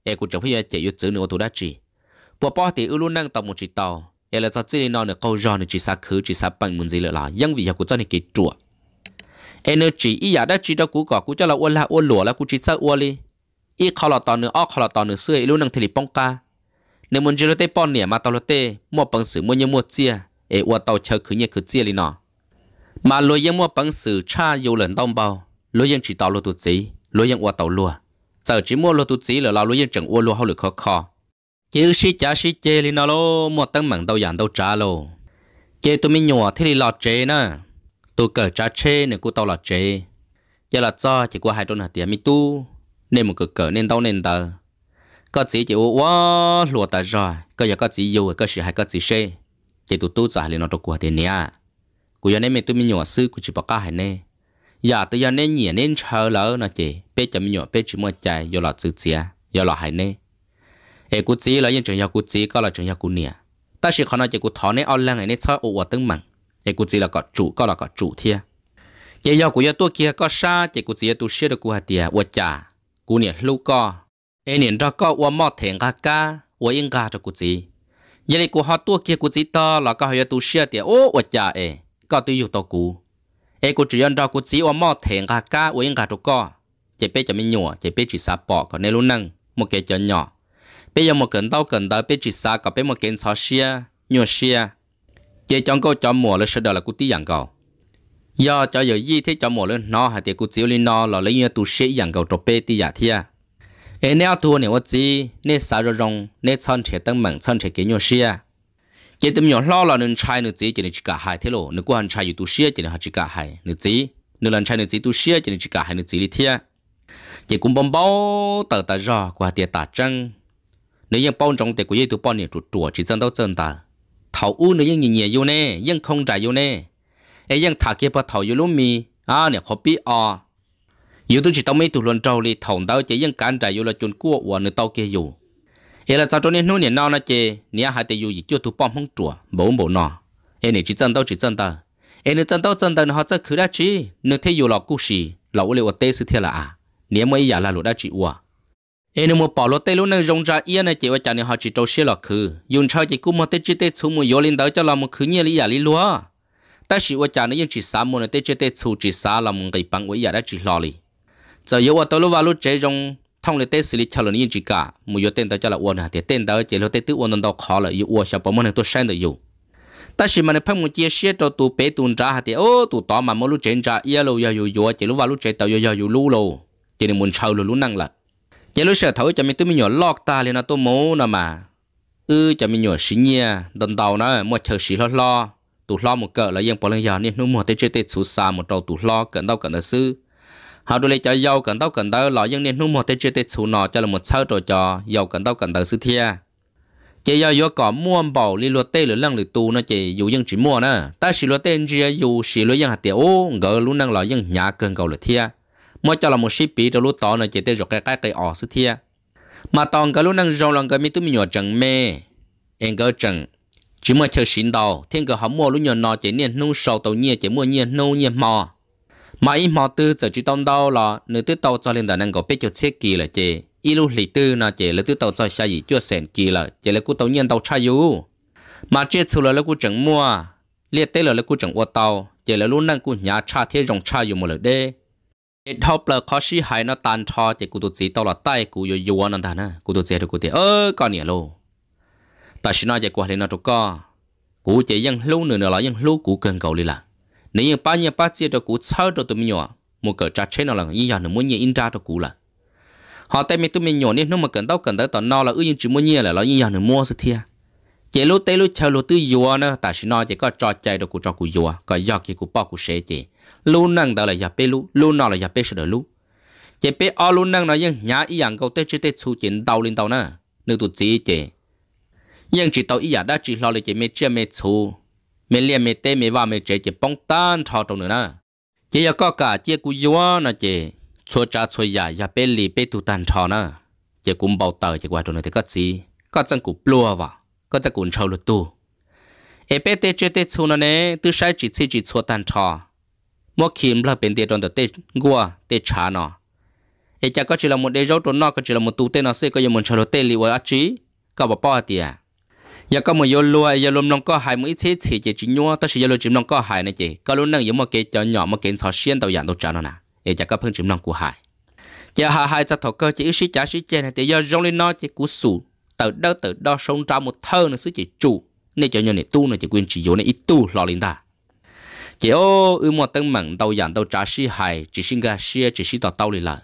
e cú chẳng phải chỉ yêu chữ nữa tu đã chỉ bộ bỏ thì ưu luôn năng tàu một chỉ tàu giờ là sao chỉ nó nữa câu giòn chỉ sa khứ chỉ sa bằng muốn gì lỡ là nhưng vì giờ cũng cho nên cái chùa energy ý giờ đã chỉ cho cú cỏ cú cho là uôn là uôn lúa là cú chỉ sa uôn đi ý khó là tàu nữa óc, khó là tàu nữa xưa luôn năng thề bông ca nếu muốn chơi tê bòn nè mà tàu tê mua bằng sử mua như mua chia ê uôn tàu chơi khứ nhẹ khứ chia đi nọ mà lối yên mua bằng sử cha yêu lần đông bao lối yên chỉ tàu lối tụt gì lối yên uôn tàu lúa giờ chỉ mua lối tụt gì là lối yên chẳng uôn lúa hậu lực khó khó chứ xí cha xí chê li nó lo một tấn mảng đầu giản đầu trả lo chê tôi mình nhỏ thì li lọt chê nè tôi cởi trả chê nên cô tao lọt chê giờ là cho chỉ có hai đôi hạt tiền mi tu nên một cực cởi nên đau nên tờ có chỉ chỉ ô quá lụa tờ rồi có giờ có chỉ yêu có sĩ hai có chỉ chê chỉ tôi tu trả li nó đâu của tiền nha cô giờ nên mình tôi mình nhỏ sư cô chỉ bảo cả hai nè dạ, giờ tôi giờ nên nhỉ nên chờ lỡ nó chê, bé chấm nhỏ bé chỉ mua chạy giờ lọt sự chia giờ lọt hai nè hệ cú chỉ là những trường học cú chỉ có là trường học cú nia ta chỉ khó nói chỉ cú thọ này ăn lang này nên cho ô tương mặn hệ cú chỉ là có chủ có là có chủ thiê chỉ học cú giờ tôi kia có sa chỉ cú chỉ tôi xưa được cú hạt tiề ô chả cú nia lưu co em niệm cho co ô mò thèn ga ca ô yên ga cho cú chỉ giờ là cú họ tôi kia cú chỉ to là có họ tôi xưa tiề ô ô chả ê có tôi yêu tôi cú ê cú chỉ ăn cho cú chỉ ô mò thèn ga ca ô yên ga cho co chỉ biết cho mình nhổ chỉ biết chỉ sa bỏ còn nên luôn năng một cái chân nhỏ bây giờ một cần tao cần tới bây chỉ xa cả bây một kiến sao xia nhiều xia chỉ chọn câu chọn mùa là sẽ được là cú tí dạng cầu do cho giờ gì thế chọn mùa lên nó hay thì cú chiếu lên nó là lấy như tu sĩ dạng cầu trộp bê tí giả thia ê nè thua nè vật gì nè sao rồi rong nè chân trẻ tăng mảng chọn trẻ kiến nhiều xia chỉ tụi nhỏ lo là nên trai nữa gì chỉ nên chỉ cả hai thế lộ nữa quan trai tu sĩ chỉ nên chỉ cả hai nữa gì nữa lần trai nữa gì tu sĩ chỉ nên chỉ cả hai nữa gì đi thia chỉ cũng bom bao tờ tờ rò qua tiệt tạt trăng nếu như bao trọng thì của yêu tụ bao nhiêu trụ trụ chỉ dân đâu dân ta thầu u nếu như nhìn nhiều yêu nè nhưng không trả yêu nè ai nhưng thà kia bao thầu yêu luôn mi à nè khó biết à yêu tụ chỉ tao mấy tụ luôn trâu đi thầu đâu chỉ nhưng cản trả yêu là chuẩn cua của nơi tao kia yêu ấy là sao cho nên nô nè nọ nó chê nè hai tay yêu gì chưa tụ bao không trụ bố bố nọ ai nè chỉ dân đâu chỉ dân ta ai nè dân đâu dân ta nó họ chơi khứ đã chi nè thấy yêu là cú gì là u ở tây sư thiên là à nè mới giả là lũ đã chịu à em nó bảo bỏ lô tê lúc nãy rong ra yên này chị và chàng này họ chỉ trâu xe là khứ dùng cho chị cũng mua tê chỉ tê xuống mua vô linh đó cho làm một khứ nhẹ lý giả lý lúa ta chỉ và chàng này dùng chỉ xả mua này tê chỉ tê xuống chỉ xả là một người bằng với giả đã chỉ lò lì cho yêu và tao lúc vào lúc chế rong thông lệ tê xử lý chào lần dùng chỉ cả mua vô tên đó cho là uôn hả thì tên đó chỉ lô tê tự uôn đó khó là yêu uôn sao bỏ mua này tôi sang được yêu ta chỉ mà này phải một chia sẻ cho tụ bé tụ ra hả thì ô tụ tỏ mà mua lúc chế ra yêu lâu yêu yêu yêu chỉ lúc vào lúc chế tao yêu yêu yêu lâu lâu chỉ nên muốn chào lâu lúc năng lạc giờ lúc sợ thấu cho mình tôi mình nhỏ lọt ta liền nó tôi mố nó mà ư cho mình nhỏ xí nhia đần đầu nó mua chờ xí lo lo tụt lo một cỡ là dân bỏ lên giờ nên nó mua tới chơi tết số xa một đầu tụt lo cẩn đâu cẩn đó sư hầu đôi lấy cho giàu cẩn đâu cẩn đó là dân nên nó mua tới chơi tết số nọ cho là một sơ rồi cho giàu cẩn đâu cẩn đó sư thia chỉ giờ vừa có mua bảo li lo tê lửa lăng lửa tu nó chỉ dù dân chỉ mua nữa ta xí lo tê chỉ dù xí lo dân hạt tiểu gỡ luôn năng là dân nhà cần cầu lửa thia mỗi cho là một ship bị cho lúa tỏ nó chỉ tới rồi cái cái cái ở sự thiệt. mà toàn cái lúa năng rau lòng cái mi tôi nhỏ chẳng mê em cái chẳng chỉ mà chơi xin đầu thiên cơ họ mua lúa nhỏ nọ chỉ niên nung sầu tàu nhiên chỉ mua nhiên nung nhiên mò mà ít mò tư giờ chỉ tông đâu là nửa tư tàu cho lên đàn năng có biết cho thiết kỳ là chị ít lúa lì tư nó chỉ là tư tàu cho xây gì chưa sẹn kỳ là chỉ là cú tàu nhiên tàu chai u. mà chết xù là là cú chẳng mua liệt tế là là cú chẳng ô tàu chỉ là lúa năng cú nhà cha thiết rồng cha yếu một lời đê ít học là khó sĩ hay nó tan cho thì cô tụt gì tao là tay cụ yo yo ta nè, cô tụt gì thì cô thì ơ con nhỉ lô ta xin nói vậy qua thì nó cho co cô chỉ dân lưu nữa nữa là dân lưu cô cần cầu đi là nếu như ba nhiêu ba nhiêu cho cô, sau cho tụi mình nhỏ một cỡ trái chế nó là như vậy nó muốn như in ra cho cô là họ tay mình tụi mình nhỏ nên nó mà cần tao cần tới tận nó là ư nhưng chỉ muốn như là nó như vậy nó mua sự thiệt chỉ lúc tây lúc chờ lúc tư yo nữa ta xin nói chỉ có trò chơi cho cô trò cụ yo có giờ kia cô bao cô sẽ chỉ lu năng đó là giả bê lu lu nào là giả bê sửa đỡ lu chỉ bê o lu năng nói nhưng nhà ý rằng câu tết chỉ tết xu chiến tàu lên tàu nè nếu tụt chỉ chỉ nhưng chỉ tàu ý giả đã chỉ lo lấy chỉ mê chia mê xu mê liền mê tê mê vào mê chế chỉ bóng tan thọ trong nữa nè chỉ giờ có cả chỉ cú yếu nè chỉ xua cha xua giả giả bê lì bê tu tan thọ nè chỉ cũng bảo tờ chỉ qua trong này thì có gì có chân cú plua vào có chân cú trâu lụt tu e chua tan เอเปเตเจเตซูนเนตุใช้จิตซีจิตสวตันทอ mua kiếm là bên tiền đó tết gua tết trả nó ấy chả có chỉ là một đế rau trốn nó có chỉ là một tu tế nó sẽ có một trò tế liệu ở chí có bỏ bỏ tiệt giờ có một yêu lúa yêu lúa nông có hai mươi ít chỉ chỉ chỉ nhua ta chỉ yêu lúa chỉ nông có hai này chỉ có luôn năng giống một cái cho nhỏ một cái sò xiên tàu dạng tàu trả nó nè ấy có phân chỉ nông của hai giờ hai hai chả thọ cơ chỉ sĩ chả sĩ chè này thì do rong lên nó chỉ cú sù từ đó từ đó sống ra một thơ nó sẽ chỉ nên cho nhau này tu này chỉ quyền chỉ vô này ít tu lo lên ta chỉ ô ư một tân mẫn tàu dặn tàu trả si hài chỉ sinh ra si chỉ si tàu tàu lì lại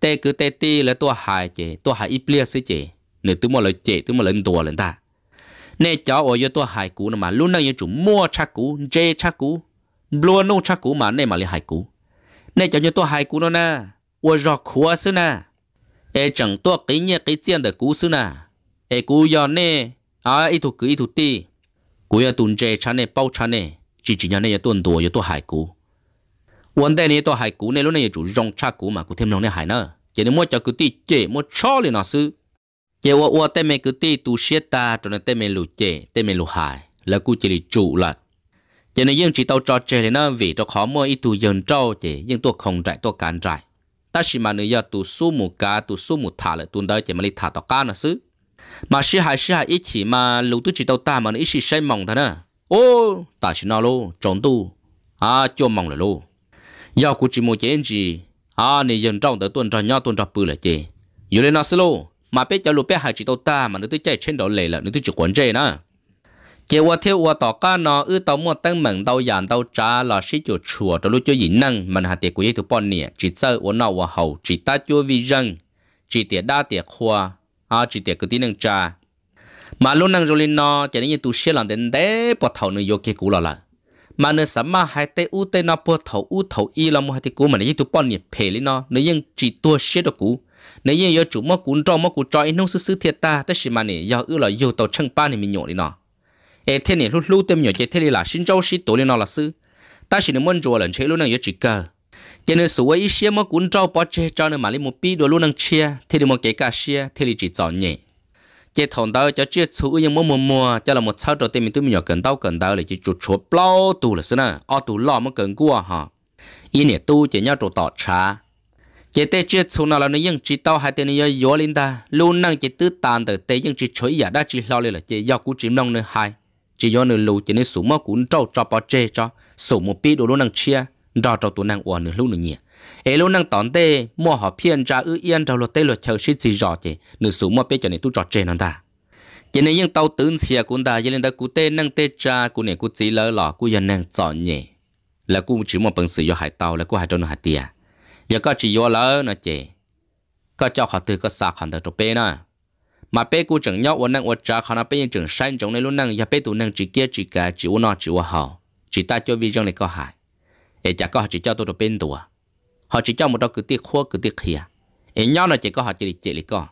tê cứ tê ti là tua hài chị tua hài ít lia sư chị nếu tôi mua lời chị tôi mua lên tua lên ta nè cháu ở dưới tua hài cũ mà luôn đang như chủ mua cha cú, chê cha cú, blua nô cha cú mà nè mà lấy hài cú. nè cháu như tua hài cú nó nè ua rọ khua sư nè ê chẳng tua cái nhẹ cái tiền để cú sư nè ê cú giờ nè à ít thủ cứ ít thủ ti cú giờ tuần chê cha nè bao cha nè chỉ chỉ nhà này tuần tuổi tôi hải cũ วันแต่นี้ตัวหายกูในรุ่นนี้จู่รงชากูมากูเทมลงในหายเนอะเจนี่มัวจะกูตีเจมัวชอเลยนะซื้อเจว่าว่าแต่เมกูตีตูเชียตาจนแต่เมลูเจแต่เมลูหาย แล้วกูจะรีจุละเจนี่ยังจีเตาจอเจเลยนะวีตัวขอมัวอีตูยันเจ้าเจยังตัวคงใจตัวการใจแต่ชิมาเนียตูสู้หมูกาตูสู้หมูถาเลยตูนได้เจมาลิถาต่อการนะซื้อมาชิหายชิหายอีฉีมาลูตุจีเตาตามันอีชิใช้มองท่านเนอะ ô ta chỉ nào lô trộn tu à cho mong là lô giờ cũng chỉ một chén gì à này dân trong tới tuần tròn nhau tuần tròn bự là chê dù lên nó xí lô mà bé cháu lô bé hai chỉ tao ta mà nó tới chạy trên đầu lề là nó tới chụp quấn chê na. chỉ qua theo qua tỏ cá nó ư tao mua tăng mừng tao dàn tao trả là sĩ chỗ chùa cho lúc cho dính năng mình hạt tiền của tụi bọn nè chỉ sợ uốn nào ô hậu chỉ ta chưa vi răng chỉ tiệt đa tiệt khoa à chỉ tiệt cái tí năng trà mà lúc năng rồi lên nó cho nên tụ xe làm đến đấy bỏ đầu nữa vô cái cũ là mà nó sớm mà hai tay u tay nó bỏ đầu u đầu y là một hai tay cũ mà nó chỉ tụ bao nhiêu phe lên nó nó vẫn chỉ tua xe đó cũ nếu như yêu chủ mà cún trâu mà cún trâu nó sư sư thiệt ta tất nhiên mà nè yêu ư là yêu tàu chăng ba này mình nhổ đi nó ê thế này lúc lúc tem nhổ cái thế này là sinh trâu sinh tổ lên nó là sư tất nhiên nên muốn cho lần chơi luôn năng yêu chỉ cờ cho nên số ít xe mà cún trâu bao chế cho nên mà lên một pi đồ luôn năng chia thế thì một cái cả chia thế thì chỉ chọn nhẹ chế thằng đó cho chế chú nhưng mua mua mua cho là một sau đầu tiên mình tôi mình nhỏ cần đau cần đau là chỉ chuột chuột bao tù là xí nè ở tù lo mà cần cua ha, ý nè tu chỉ nhau trộn tỏ trà chế tê chế chú nào là nó nhưng chỉ tao hay tên nó yếu lên ta luôn năng chế tứ tàn từ tê nhưng chỉ chuỗi giả đã chỉ lo là chỉ do cú chìm nông nữa hai chỉ do nửa lù chỉ nên sủ mà cũng trâu cho bao chế cho sủ một pi đồ luôn năng chia trâu cho tụ năng uổng nửa lúc nửa nhiệt ê lô năng tón tê mua họ phiền ra ư yên trâu lột tế lột chờ suy gì rõ chứ nửa số mua bây giờ này tu trọt trên nó ta cho nên những tàu tướng xe cũng ta cho nên ta cụ tế năng tế cha cụ này cụ chỉ lỡ lọ cụ dân năng chọn nhẹ, là cụ chỉ mua bằng sự do hải tàu là cụ hải tàu hải tiề giờ có chỉ do lỡ nó chứ có cho họ từ có sạc hẳn từ bê nè mà bê cụ chẳng nhau uốn năng uốn cha họ nó bê những chẳng xanh trong này luôn năng giờ bê tụ năng chỉ kia chỉ cả chỉ u nó chỉ u họ chỉ ta cho vi trong này có hại ê chả có chỉ cho tôi được bên tụ họ chỉ cho một đôi cứ tiếc khua cứ tiếc khìa ấy nhau là chỉ có họ chỉ để chỉ để co,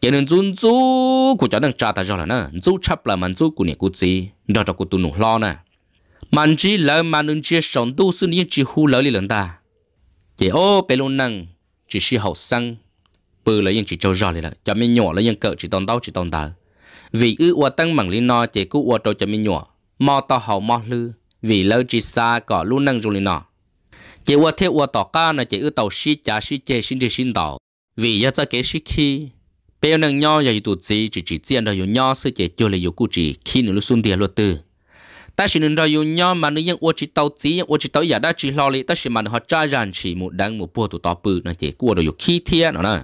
chỉ nên run rú của cháu đang trả ta cho là nè rú chấp là mình rú của này của gì đó đó của tụi nó lo nè mình chỉ là mình nên chỉ sống đủ sự nhiên chỉ hú lỡ đi lần ta chỉ ô bé luôn năng chỉ si hậu sang bự là yên chỉ cho rõ là cho mình nhỏ là yên cỡ chỉ tồn đau chỉ tồn đau vì ư ua tăng mảng lý no chỉ cứ ua trâu cho mình nhỏ mò to hậu mò lư vì lâu chỉ xa cỏ luôn năng lý nọ chỉ qua thế qua tàu cá là chỉ ở tàu xí chả xí chê sinh đi sinh đạo vì giờ ta kể xí khi bây giờ nhau giờ tụt gì chỉ chỉ tiền rồi nhau sự chỉ cho lại cụ chỉ khi nữa xuống tiền luật từ ta chỉ nên rồi nhau mà nếu những ô chỉ tàu gì ô chỉ tàu giả đã chỉ lo lì ta chỉ mà họ cha rằng chỉ một đằng một bùa tụt tàu bự là chỉ cua rồi khi thiên nữa nè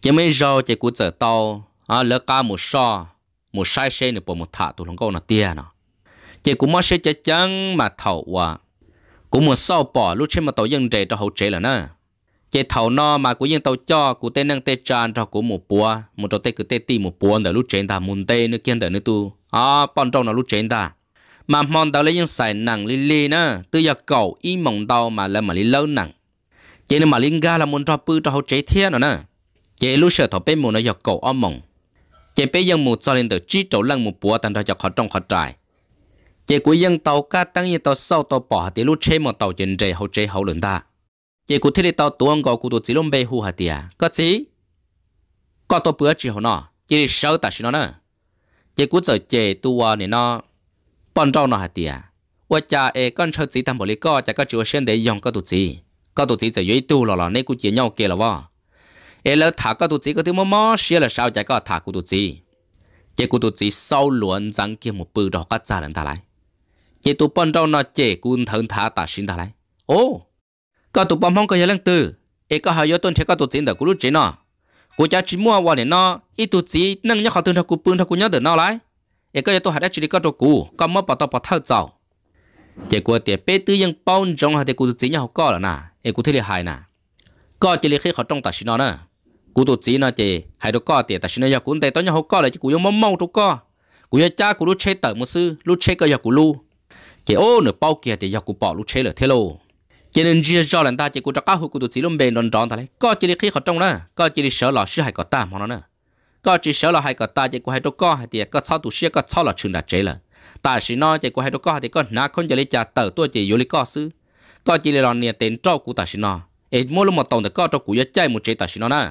chỉ mấy giờ chỉ cua chở tàu à lỡ cá một so một sai xe nữa bỏ một thả tụi nó câu nó tiền nó chỉ cũng mất sẽ chỉ chẳng mà thầu qua cũng muốn sau bỏ lúc trên mà tàu dân trẻ cho hậu trẻ là nè chế thầu no mà của dân tàu cho của tên năng tê tràn cho của một bùa một trò tê cứ tê tì một bùa để lúc trên ta muốn tê nước kiên để nước tu à bọn trong là lúc trên ta mà mòn tàu lấy dân xài nặng li li nè từ giờ cầu y mỏng tàu mà lại mà li lâu nặng chế nên mà liên ga là muốn cho bư cho hậu chế thiên nữa nè chế lúc sợ thọ bên muốn nó giờ cầu om mỏng chế bây giờ một cho lên từ chi trấu lăng một bùa tan ra cho khó trong khó trải chỉ của dân tàu cá tăng như tàu sau tàu bỏ thì lúc chơi một tàu chân chạy hậu chạy hậu lần ta chỉ của thế tàu tuôn gò của tàu chỉ lông bê hù hạt tiệt có gì có tàu bữa chỉ hậu nó chỉ là sáu ta xin nó nữa chỉ của giờ chạy tua này nó bọn trâu nó hạt tiệt và cha e con chơi chỉ tam bộ lý có cha có chịu xem để dùng có tụ chỉ có tụ chỉ giờ dưới tu lò lò này cũng chỉ nhau kia là vợ e lỡ thả có tụ chỉ có thứ mò mò xia là sao cha có thả của tụ chỉ chỉ của tụ chỉ sau luận rằng kia một bự đó cắt ra lần ta lại vậy tụ bọn rau nó chế cũng thân thả tả xin thả lại ô có tụ bọn không cái gì lăng từ ai có hay yo tuần chế có tụ chính đỡ cũng lúc chế nó cô cha chỉ mua vào để nó ít tụ chỉ nâng nhớ học thương thằng cụ bưng thằng cụ nhớ được nó lại ai có giờ tụ hạt đã chỉ có tụ cụ có mất bảo tao bảo thao giàu chế của tiền bé tư ยัง bao trong hạt thì cụ chỉ nhau có là nà ai cụ thấy là hài nà có chỉ là khi học trong tả xin nó nè cụ tụ chỉ nó chế hài đồ có tiền tả xin nó giờ cũng tay tao nhau có là chỉ cụ dùng mông mông tụ có cụ giờ cha cụ lúc chế tờ một sư lúc chế có giờ cụ lu chỉ ô nửa bao kia thì giặc cụ bỏ lúc chế là thế lô chỉ nên chia cho lần ta chỉ cụ cho cá hụt cụ tụt chỉ luôn bền đòn tròn thà lấy có chỉ đi khi khó trong đó có chỉ đi sợ là sư hay có ta mà nó nữa có chỉ sợ là hay có ta chỉ cụ hay đâu con hay thì có sao tụt xia có sao là trường đã chế là ta chỉ nói chỉ cụ hay đâu con thì con na con chỉ lấy trả tờ tôi chỉ vô lấy có xứ có chỉ là này tiền trâu cụ ta chỉ nói em mỗi luôn một tuần thì có trâu cụ nhất chạy một chế ta chỉ nói nè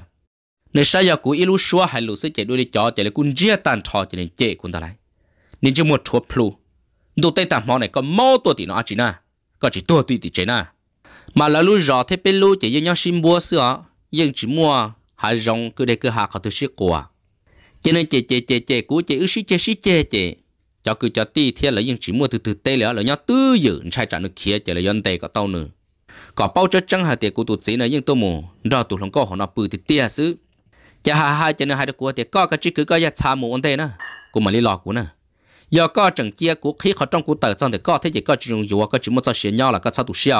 nên sao giờ cụ ilu xua hay lũ sư chỉ đuôi đi chó chỉ là cún chia tàn thò chỉ nên chế cún ta lại nên chỉ một chuột plu đồ tây tạm mò này có mò tua thì nó à chỉ na có chỉ tua thì thì chế na mà là lúc rõ thế bên lúc chỉ như nhau xin mua sữa nhưng chỉ mua hạ rong cứ để cứ hạ có thứ sĩ quả cho nên chế chế chế chế cú chế ư sĩ chế sĩ chế chế cho cứ cho ti thiên là nhưng chỉ mua từ từ tê lỡ là nhau tư dự sai trả nước kia chế là dân tây có tàu nữa có bao cho chẳng hà tiệt của tụt sĩ này nhưng tôi mua đó tụt lòng có họ nó bự thì tia xứ cha hà hà cho nên hai đứa của tiệt có cái chữ cứ có giá xa mù ổn tê nữa cũng mà lý lọ của nữa giờ có trận chia của khí khó trong của tờ trong thì có thế chỉ có chuyện dù có chỉ một số chuyện nhỏ là có sao đủ xia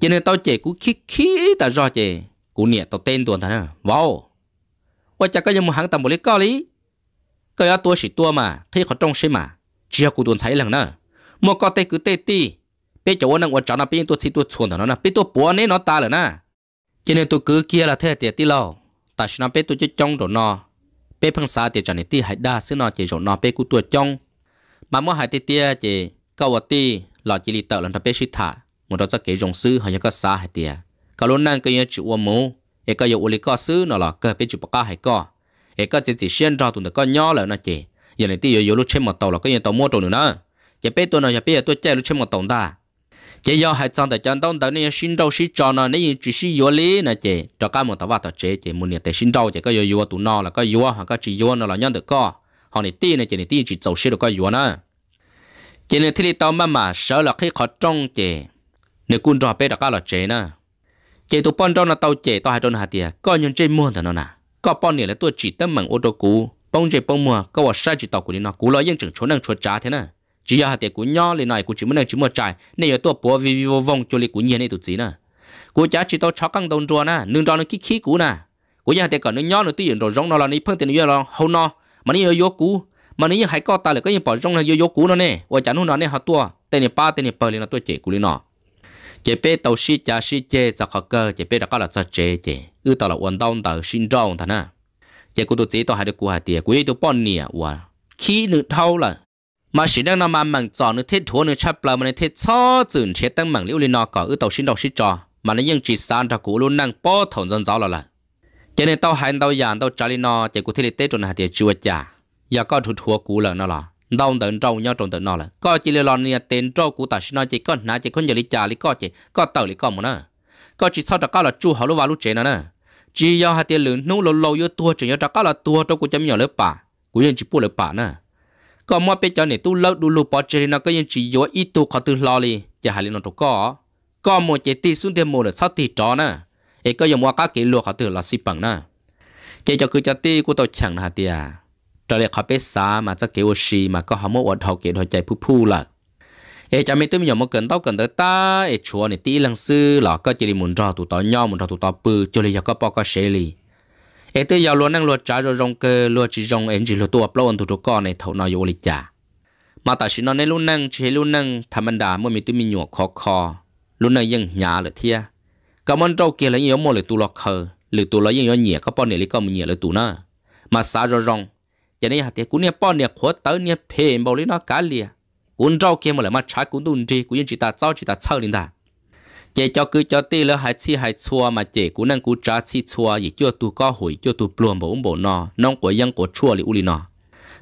cho nên tao chỉ của khí khí ta do chỉ của nè tao tên tuần thằng nào wow và chắc có những một hàng tầm một lý có lý cái đó tôi chỉ tôi mà khí khó trong xí mà chia của tuần thấy lần nữa một có tê cứ tê ti bây giờ nó quan trọng là bây tôi chỉ tôi chuẩn nó bây tôi bỏ nên nó ta rồi nè cho nên tôi cứ kia là thế tiệt ti lâu tại sao bây tôi chỉ trông rồi nó bây phăng xa tiệt cho nên ti hãy đa xí nó chỉ rồi nó bây của tôi trông mà mua hai tiết tia chỉ câu vật ti lọ chỉ lì tờ lần thập bế suy thả một đó cho kể rồng sư hay có xa hai tia cả luôn năng cái nhớ chịu uo mù ấy có dụ lý có sư nó là cái bế chụp bạc hay có ấy có chỉ chỉ xuyên ra tụi nó có nhỏ là nó chỉ giờ này ti dụ lúc chém một tàu là cái nhiều tàu mua tàu nữa nữa chỉ bế tụi nó giờ bê giờ tôi chơi lúc trên một tàu ta chỉ do hai trăm tại chân tông tới này xin đâu xin cho nó nên chỉ xin vô lý nè chị cho cái một tàu vào tàu chế chị muốn để xin đâu chị có vô vô tụi nó là có vô hoặc có chỉ yêu nó là nhân được co họ này ti này chị này ti chỉ giàu xí được có yêu nữa chỉ nên thiết tao mà mà sợ là khi khó trong chị nếu cun trò bé đã cá là chị nè chị tụ bọn trong là tao chị tao hai trong hạt tiệt có nhân chơi muôn thằng nó nè có bọn này là tôi chỉ tâm bằng ô tô cũ bông chơi bông mua có vật sai chỉ tao của nó cú lo yên chừng chỗ năng chỗ trả thế nè chỉ giờ hạt cú của nhỏ lên này cú chỉ muốn năng chỉ mua trái nên giờ tôi bỏ vì vì vô vong cho lấy của nhiên này tụt gì nè cú cha chỉ tao chó căng đồng tròn nè nương tròn nó khí khí cú nè cú giờ hạt tiệt còn nó nhỏ nó tuy nhiên rồi rong nó là ní phân tiền nó giờ là hậu nó mà ní giờ vô cú mà nếu như hãy có ta là có những bỏ rong là vô vô cũ nó nè và chẳng hôm nó nè họ tua tên này ba tên này bảy liền nó tua chế cũ liền nó chế bé tàu xí cha xí chế cho họ cơ chế bé đã có là cho chế chế ư tàu là quần đông tàu xin rong thằng à chế cũ tôi chế tàu hai đứa cũ hai tiệt quý tôi bọn nè và khi nữ thâu là mà chỉ đang nằm mà mảng trò nữ thiết thua nữ chắp là mà nữ thiết cho chừng chế tăng mảng liễu liền nó cả, ư tàu xin đầu xí trò mà nó nhưng chỉ san cho cũ luôn năng bỏ thổn dân giáo là là cho nên tao hai tao giàn tao trả liền nó chế cũ thiết tết rồi là tiệt chưa chả giờ có thuộc thuộc cũ là nó là đông tận trâu nhau trộn tận nó là có chỉ là lon nia tên trâu cũ ta xin nói chỉ con nã chỉ con giờ lý trả lý có chỉ có tàu lý có mà nè có chỉ sau đó có là chu hậu lúc vào lúc chế nè chỉ do hai tiền lượng nung lâu lâu yo tua chỉ do đó có là tua trâu của chấm nhỏ lớp bà của yên chỉ pu lớp bà nè có mua bây giờ này tu lâu đủ lụp bỏ chế nó có yên chỉ do ít tu khó từ lo li chả hai nó trâu có có một chế ti xuống thêm một là sáu tỷ trò nè ấy có dùng mua cá kỹ lụa khó từ là xí bằng nè chế cho cứ cho ti của tàu chẳng hà tiền trở lại khỏi bé xa mà chắc kiểu xì mà có họ mua ổn hậu kiểu họ chạy phu phu là ê cha mẹ tôi mình nhớ một cần tao cần tới ta ê chùa này tí lăng sư là có chỉ đi muốn trò tụi tao nhau muốn trò tụi tao bự cho lấy có bao có xế lì ê tôi giờ luôn năng luôn trả rồi rong cơ luôn chỉ rong em chỉ luôn tụi upload ổn tụi con này thầu nói vô lịch trả mà tại sự nó nên luôn năng chỉ luôn năng thầm anh đã mỗi mình tôi mình khó khó luôn năng dân nhà là thia cảm ơn trâu kia là nhiều mồ là tụi lọt khờ lừa tụi lấy nhiều nhẹ có bao này lấy có mình nhẹ là tụi nó mà xa rồi rong giờ này thì cũng niệm bao niệm khó tới niệm phèn bao lên nó cả liền cũng rau kia mà lại mà trái cũng đun đi cũng chỉ ta rau chỉ ta sâu lên ta chỉ cho cứ cho tê là hai chi hai chua mà chỉ cũng năng cũng trái chi chua gì cho tu có hồi cho tu plum bổ bổ nọ nông của dân của chua li uli nọ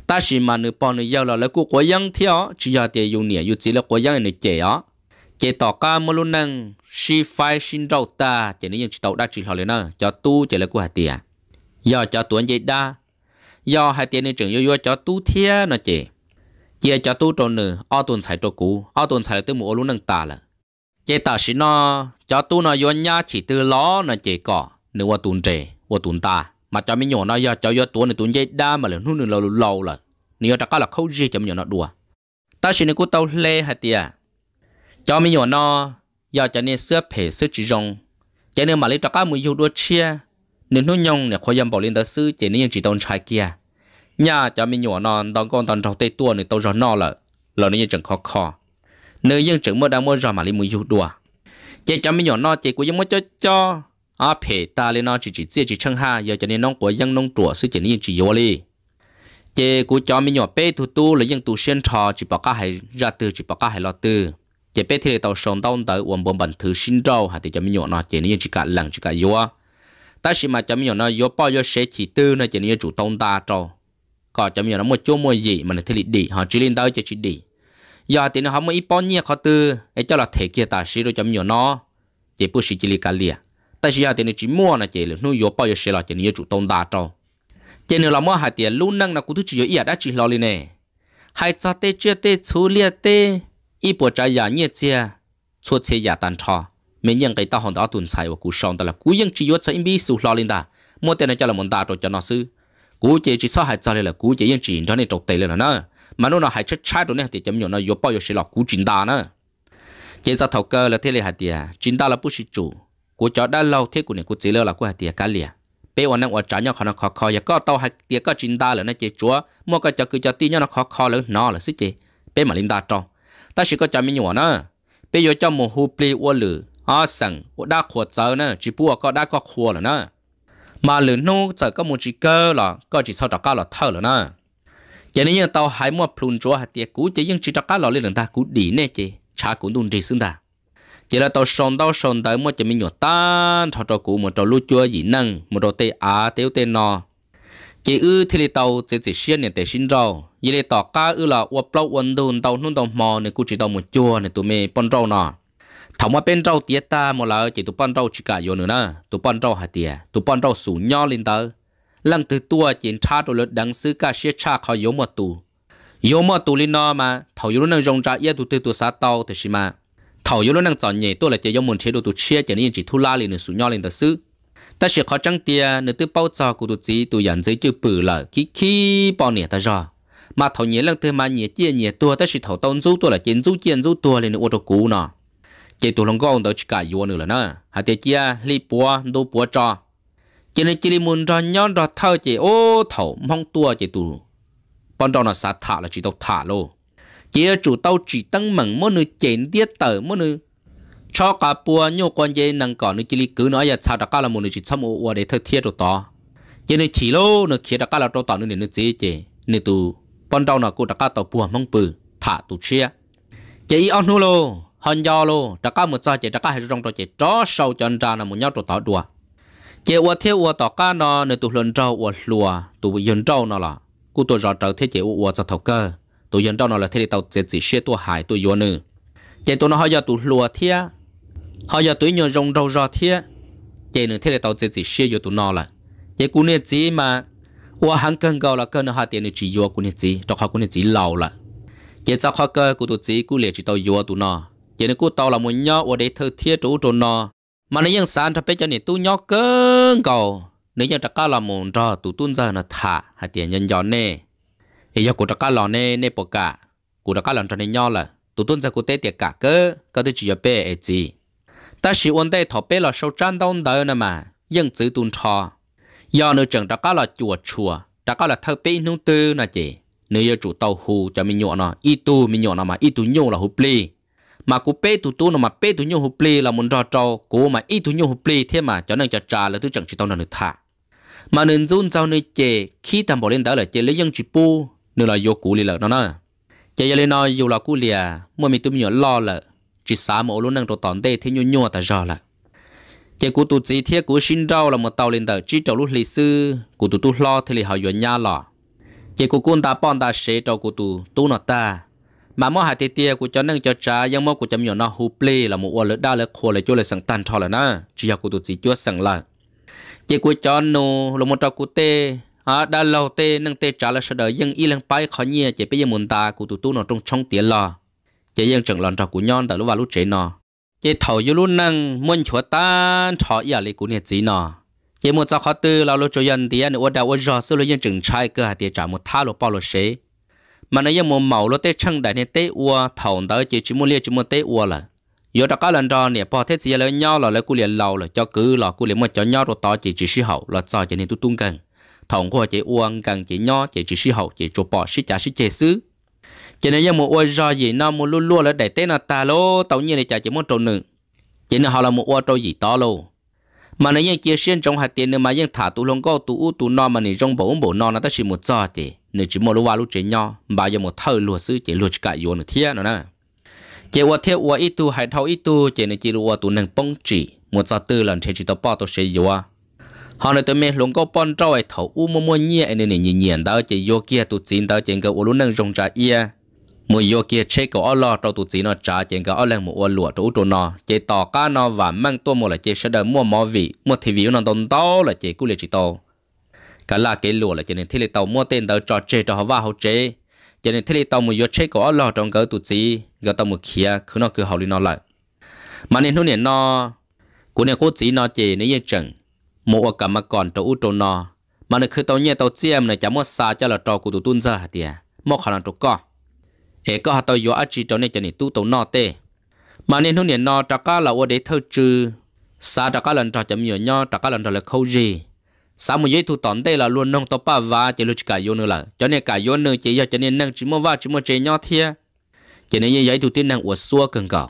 ta chỉ mà nửa bao nửa giàu là lấy của của dân theo chỉ là để dùng nè dùng chỉ là của dân nửa chỉ á chỉ tỏ ca mà luôn năng si phai sinh rau ta chỉ nên chỉ tàu đã chỉ họ lên nè cho tu chỉ là của hạt tiền giờ cho tuấn vậy đa do hai tiền nên trưởng yêu yêu cho tu thia nó chị chia cho tu trộn nữ o tuần xài trộn cũ o tuần xài từ mùa lũ nâng tà là chế tà xí nó cho tu nó yêu nhá chỉ từ ló nó chị cỏ nữ o tuần trẻ o tuần tà mà cho mấy nhỏ nó do cho yêu tuần nữ tuần dây đa mà lớn hơn nữ lâu lâu là nếu ta có là khâu gì cho mấy nhỏ nó đùa ta xí nữ cú tàu lê hai tiền cho mấy nhỏ nó do cho nên xưa phê xưa chỉ rong cho nên mà lấy trắc các mùi yêu đua chia nên nó nhông nè khoai yam bảo lên đó sư chỉ nên chỉ tông trái kia nhà cho mình nhỏ non đón con đón trâu tây tua nên tàu gió no lợ lợ nên chẳng khó khó nơi dân chẳng mơ đang mơ gió mà lên mùi dù đùa chỉ cho mình nhỏ non chỉ của dân mơ cho cho à phê ta lên nó chỉ chỉ chia chỉ chân ha giờ cho nên nông của dân nông trùa sư chỉ nên chỉ vô đi chỉ của cho mình nhỏ bé thu tu là dân tu xuyên trò chỉ bảo cá hay ra từ chỉ bảo cá hay lo từ chỉ bé thì tàu sống đau tới uổng bom bẩn thứ sinh rau hay thì cho mình nhỏ non chỉ nên chỉ cả lần chỉ cả vô ta chỉ mà chấm nhiều nó yếu bao yếu sẽ chỉ tư nó chỉ nên chủ tông ta cho có chấm nhiều nó một chỗ mua gì mà nó thấy đi họ chỉ lên đâu chỉ chỉ đi giờ thì nó không mới ít bao nhiêu khó tư ấy cho là thể kia ta sĩ rồi chấm nhiều nó chỉ bút sĩ chỉ li cả liền ta chỉ giờ thì nó chỉ mua nó chỉ là nó yếu bao yếu sẽ là chỉ nên chủ tông ta cho chỉ nên là mua hai tiền luôn năng nó cũng thứ chỉ yếu ít đã chỉ lo liền này, hai cha tê chưa tê chú liệt tê ít bộ trái nhà nhiệt chia 出车也单车。mình ยังไก่ตาหอนดาตุนใส่ว่ากูชองแต่ละกูยังจีวัดใส่บีสูลอลินดามัวแต่ในใจละมันดาตัวจะนอซื้อกูเจจีซ่าหายใจเลยละกูเจยังจีนท่านในตกเตะเลยนะเนอะมันนู่นหายชัดชัดตัวเนี่ยเดี๋ยวจะมีอยู่นะยบป้อยสิหลอกกูจินดาเนอะเจจะเท่าเกอแล้วเทเลยหายเดียจินดาละผู้ชิจูกูจอดได้เล่าเทกูเนี่ยกูจีเลอละกูหายเดียกันเลยเป้วันนั้นว่าจ๋าเนี่ยขอนคอคอยก็เต้าหายเดียก็จินดาเลยนะเจจัวมัวก็จะคือจะตีเนี่ยนะคอคอแล้วนอเลยสิเจเป้มาลินดาจองแต่สิก็จะมีอยู่นะเป้โยเจ้าโมฮูปลีอ้วนหรือ à sẵn ủa đa khổ nè chỉ bùa có đa có khổ là nè mà lửa nô giờ có một chỉ cơ là có chỉ sau đó cao là thở là nè giờ này tao hãy mua plun chúa hạt tiệt cũ chỉ những chỉ đó cao là lên ta cũ đi nè chị cha cũng đun chỉ xứng ta chỉ là tao sòn tao sòn tới mua cho mình nhỏ tan thọ trò cũ một trò lúa chúa gì năng một trò tê á tiêu tê nò chỉ ư thì lì tàu chỉ chỉ xuyên nè xin rau giờ này tao cá ư là uo plau uo đun tàu nung tàu mò nè cũ chỉ tàu một chúa nè tụi mày bón rau nọ thảo mà bên rau tiệt ta mà là chỉ tụ ban rau chỉ cả vô nữa nè tụ ban rau hạt tiệt, tụ ban rau sủ nho lên tớ lần từ tua chỉ cha rồi lợt đắng sứ cả xe cha khó yếu mà tụ yếu mà tụ lên nó mà thảo yếu năng rong ra yết tụ từ tụ sát tàu thì xí mà thảo yếu năng chọn nhẹ tôi là chỉ yếu muốn chế độ tụ chia chỉ nên chỉ thu la lên sủ nho lên tớ xứ, ta sẽ khó trăng tiệt nữa từ bao giờ cụ tụ chỉ tụ nhận giấy chữ bự là khi khi bao nè ta rồi mà thảo nhẹ lần từ mà nhẹ chia nhẹ tua ta sẽ thảo tông du tua là chiến rú chiến rú tua lên ô tô cũ nọ chỉ tụ lòng gom đó chỉ cả yêu nữa là nè hà tiệt chia li bùa, đu bùa cho chỉ nên chỉ li muốn cho nhon cho thâu chỉ ô thầu mong tua chỉ tụ bọn đó là sát thả là chỉ tao thả lô chỉ chủ tao chỉ tăng mừng mỗi nơi chén tiết tờ mỗi nơi cho cả bùa nhau quan dây năng cỏ nơi chỉ li cứ nói là sao đã cả là một nơi chỉ xong ô ô để thâu thiết rồi to chỉ nên chỉ lô nơi khi đã cả là tao tạo nơi nơi chế chế nên tụ bọn đó là cô đã cả tao bùa mong bự thả tụ chia chỉ ăn hô lô hơn do luôn đã có một giờ chỉ đã có hai trong tôi chỉ chó sâu chân ra là một nhau tụt tỏ đùa chỉ ua thiếu ua tỏ cá nó nên tụt lần trâu ua lùa tụt dân trâu nó là cú tôi rõ trâu thế chỉ ua cho thầu cơ tụi dân trâu nó là thế tàu chỉ chỉ xe tôi hải tôi vô nữa chỉ tụi nó hơi giờ tụt lùa thia hơi giờ tụi nhon rong râu rõ thia chỉ nữa thế tàu chỉ chỉ xe vô tụi nó là chỉ cú này chỉ mà ua hàng cân gầu là cân nó họ tiền chỉ yêu cú này chỉ cho họ cú này chỉ lâu là chỉ cho họ cơ cú tụi chỉ cú liệt chỉ tàu yêu tụi nó chỉ nên cú tàu là muốn nhau ở đây thơ thiết chủ trốn nọ mà nếu những sáng cho bé cho này tu nhau cơn cầu nếu như trắc cá là muốn cho tụ tuân giờ nó thả hay tiền nhân nhỏ nè ý cho cụ trắc cá lò nè nè bọc cả cụ trắc cá lò cho nên nhau là tụ tuân giờ cụ tê tiệt cả cơ có thể chỉ cho bé ấy gì ta chỉ ổn đây thọ bé là sâu trang đau đời nè mà nhưng chữ tuân cho do nơi trường trắc cá là chùa chùa trắc cá là thơ bé nung tư nè chị nếu như chủ tàu hù cho mình nhọ nó ít tu mình nhọ nó mà ít tu nhung là hụp li mà cú pe tụ tu nó mà pe tụ nhau hụp lì là muốn rò trò cú mà ít tụ nhau hụp lì thế mà cho nên cho trà là thứ chẳng chỉ tao nào được thả mà nên run sau này chè khi tạm bỏ lên đó là chè lấy dân chỉ pu nửa là vô cú lì là nó nói chè giờ lên nó dù là cú lìa mua mình tụi nhỏ lo là chỉ xả mổ luôn năng đồ tòn đây thế nhau nhau ta rò là chè cú tụ chỉ thiết cú sinh rau là một tàu lên đó chỉ trâu lúc lì sư cú tụ tu lo thì lì họ vừa nhá lọ chè cú cún ta bọn ta sẽ trâu cú tụ tu nó ta mà mua hạt tiêu tiêu, của cho nên cho trả nhưng mua của chấm nhỏ nó hụp lê là một quả lợn đa lợn khô lại chua lại sẵn tan thọ là na chỉ học của tụi chỉ chúa sẵn là chỉ của cho nó là một trò của tê à đa lâu tê nâng tê trả là sợ đời nhưng y lần bay khó nhia chỉ bây giờ muốn ta của tụt tu nó trong trong tiền lò chỉ dân chẳng lòn trò của nhon tại lúc vào lúc chế nó chỉ thầu yêu lúc nâng muốn chúa tan, thọ à ý lại của nhiệt gì nó chỉ muốn cho khó tư là lúc cho dân thì anh ở đâu ở rõ sự lúc dân chừng trai cơ hạt tiệt trả một thao lúc bao lúc xế mà nó giờ một màu lo tết chân đại nên tết ua thầu tới chỉ chỉ mua lia chỉ mua tết ua là giờ đã có lần cho nè bỏ thế gì là nhau là lấy cú liền lâu là cho cứ là cú liền mà cho nhau rồi to chỉ chỉ sĩ hậu là sao chỉ nên tu tung cần thầu của chỉ uang cần chỉ nhau chỉ chỉ sĩ hậu chỉ chụp bỏ sĩ trả sĩ chế sứ, chỉ nên giờ một ua do gì nó mua luôn luôn là để tết là ta lô tàu nhiên này chả chỉ muốn trộn nữa, chỉ là họ là một ua trâu gì to luôn mà nãy giờ kia xuyên trong hạt tiền nữa mà giờ thả tụ lông co tụ u tụ no mà nãy trong bộ bộ no nó ta chỉ một giờ thì nãy chỉ một lúc vào lúc chế nhau bà giờ một thời lúa sư chế lúa cả vô nữa thiệt nữa nè chế qua thiệt qua ít tu hay thâu ít tu chế nãy chỉ lúa tụ năng bông chỉ một giờ tư lần chế chỉ tao bỏ tao chơi vô họ nói tụi mình lông co bông trâu ấy thâu u mua mua nhẹ nên nãy nhìn nhìn đó chế vô kia tụ chín đó chế cái u lúa năng rong trà ia mùi yo kia chế cổ ở lò trâu tụ chỉ nó trả chuyện cả ở lên một ô lụa trâu trâu nó chế tỏ cá nó và mang tua một là chế sẽ đợi mua mỏ vị mua thì vị nó tồn to là chế cú liệt chỉ tàu cả là cái lụa là chế nên thế là tàu mua tiền tàu cho chế cho họ vào chế chế nên thế là tàu mùi yo chế cổ ở trong cái tụ chỉ cái tàu mùi kia cứ nó cứ hậu lý nó lại mà nên hôm nay nó của này cố chỉ nó chế nó như chừng mua cả mà còn trâu trâu nó mà nó cứ tàu nhẹ tàu chiêm này chả mua xa cho là trò của tụ tuân ra hả tiệt mua khả năng trâu co ế có hạt tàu yếu ở chỉ trong này cho nên tu tàu nọ tê mà nên hôm nay nọ trả cá là ở để thâu trừ sa trả cá lần trả chậm nhiều nhau trả cá lần trả là khâu gì sa một giây thu tòn tê là luôn nông tàu pa và chỉ lúc cả yếu nữa là cho nên cả yếu nữa chỉ do cho nên năng chỉ mua và chỉ mua chế nho thia cho nên như giấy thu tin năng uất xua cần cỏ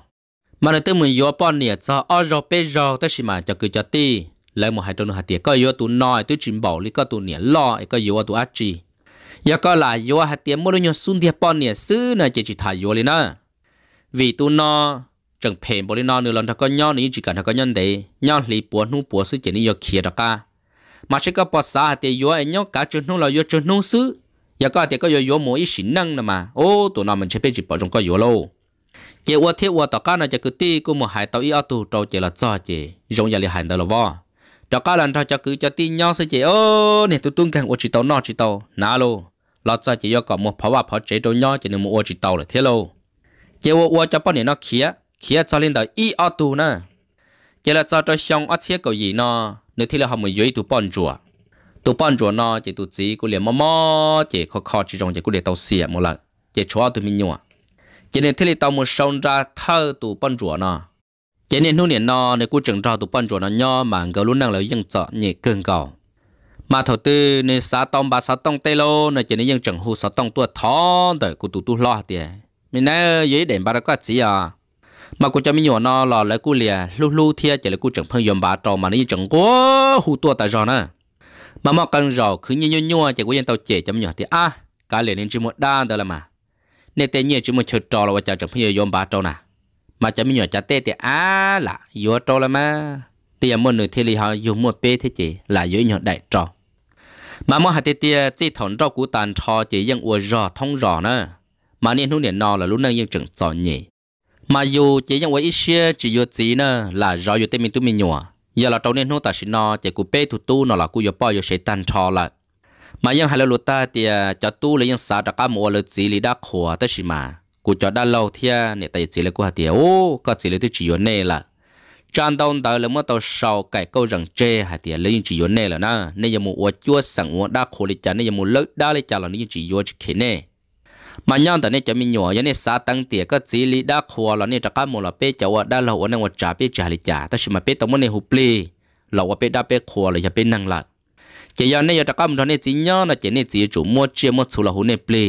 mà là tới mình yếu bọn nè cho ở rồi bây giờ ta chỉ mà cho cứ cho ti lấy một hai trăm nữa hạt tiền có yếu tu nói tôi chìm bảo lý có tu nè lo có yếu tu ác chi giờ có là yo hạt tiệm mua nhau sun thiệp bọn nè sư nè chỉ chỉ thay yo lên nè vì tu nó chẳng phèn bọn lên nó nữa lần thằng con nhau này chỉ cần thằng con nhân đấy nhau lì bùa nu bùa sư chỉ nên yo kia đặc ca mà chỉ có bỏ xa hạt tiệm yo ấy nhau cả chân nu là yo chân nu sư giờ có tiệm có yo yo mỗi ít năng nè mà ô tụi nó mình sẽ biết chỉ bỏ trong có yo lâu chỉ qua thiết qua đặc ca này chỉ cứ ti cũng một hai tàu ít ở tù trâu chỉ là cho chỉ giống như là hành đó là vợ đó cả lần thao cho cứ cho tin nhau sẽ chỉ ô này tụi tung càng ô chỉ tàu nọ chỉ tàu nã luôn lo cho chỉ do có một phá hoa phá chế đồ nhau chỉ nên mua chỉ tàu là thế lô chỉ ô ô cho bọn này nó khía khía cho lên tới y ở tu nè chỉ là cho cho xong ở xe cầu gì nó nếu thế là họ mới dưới tụ bọn rùa tụ bọn rùa nó chỉ tụ chỉ cũng liền mò mò chỉ khó khó chỉ trong chỉ cũng để tàu xìa một lần chỉ chúa tụi mình nhua chỉ nên thế là tàu một sống ra thơ tụ bọn rùa nó chỉ nên hôm nay nó nếu cũng chừng ra tụ bọn rùa nó nhau mà người luôn đang là dân sợ nhẹ cường cầu mà thầu tư nên xã tông bà xã tông tây lô nên chỉ nên dân chẳng hù xã tông tua thon để cụ tu tu lo tiền mình nói dễ để bà đã có gì à mà cụ cho mình nhỏ nó lo lấy cụ lìa lu lu thia chỉ là cụ chẳng phong yếm bà trò mà nó chẳng quá hù tua tại rồi nè mà mà cần rồi cứ như như như à, chỉ có dân tàu trẻ cho mình nhỏ thì à cả liền nên chỉ một đa đó là mà nên tên nhiên chỉ một chơi trò là vợ chồng chẳng phong yếm bà trò nè mà cho mình nhỏ chả tê thì à là yếu trò là mà thì mua muốn nửa thiên lý họ dùng một bê thế chỉ là yếu nhỏ đại trò มาเมื่อหัดเตี้ยจีถอนรอกูตันทอเจียงอวยรอท้องรอนะมาเนี่ยทุเนี่ยนอแล้วลุ้นนั่งยังจังจอนี่มาอยู่เจียงอัวอิเชียจีโยจีนะลารออยู่เต็มตุ้มีหนัวอย่าเราตรงเนี่ยทุตัดสินนอเจกูเป้ทุตู้นอละกูโยป่อยอยใช้ตันทอละ มายังหัลรหลตาเตียจอตู้เลยยังสาตะก้ามัวเลยจีลีดักขัวเตชิมากูจอดด้านเราเทียเนี่ยแต่จีเลยกูหัดเตี้ยโอ้ก็จีเลยที่จีโยเน่ละจานตอนตาเลยเมื่อตอนเช้ไก่ก็รังเจหาเตียเลยยิ่งจีโยเน่ละนะในยามวัวจัวสังวัวด่าโคลิจันในยามวัวเลิกด่าเลยจ้าเลยยิ่งจีโยจีเขเน่มันย้อนตอนนี้จะมีหนัวยันเนี่ยสาตังเตียก็จีลีด่าขวานเนี่ยจะก้ามโมลเป้จะว่าด่าเราวันนั้นว่าจ้าเป้จ้าเลยจ้าถ้าชิมาเป้ต้องมันในหุบลีเราว่าเป้ด่าเป้ขวานเลยจะเป็นนังละจะยอนนี่จะก้ามตอนนี้จีย้อนนะจะเนี่ยจีจู่มัวเชี่ยมัวสุลาหูเนี่ยปลี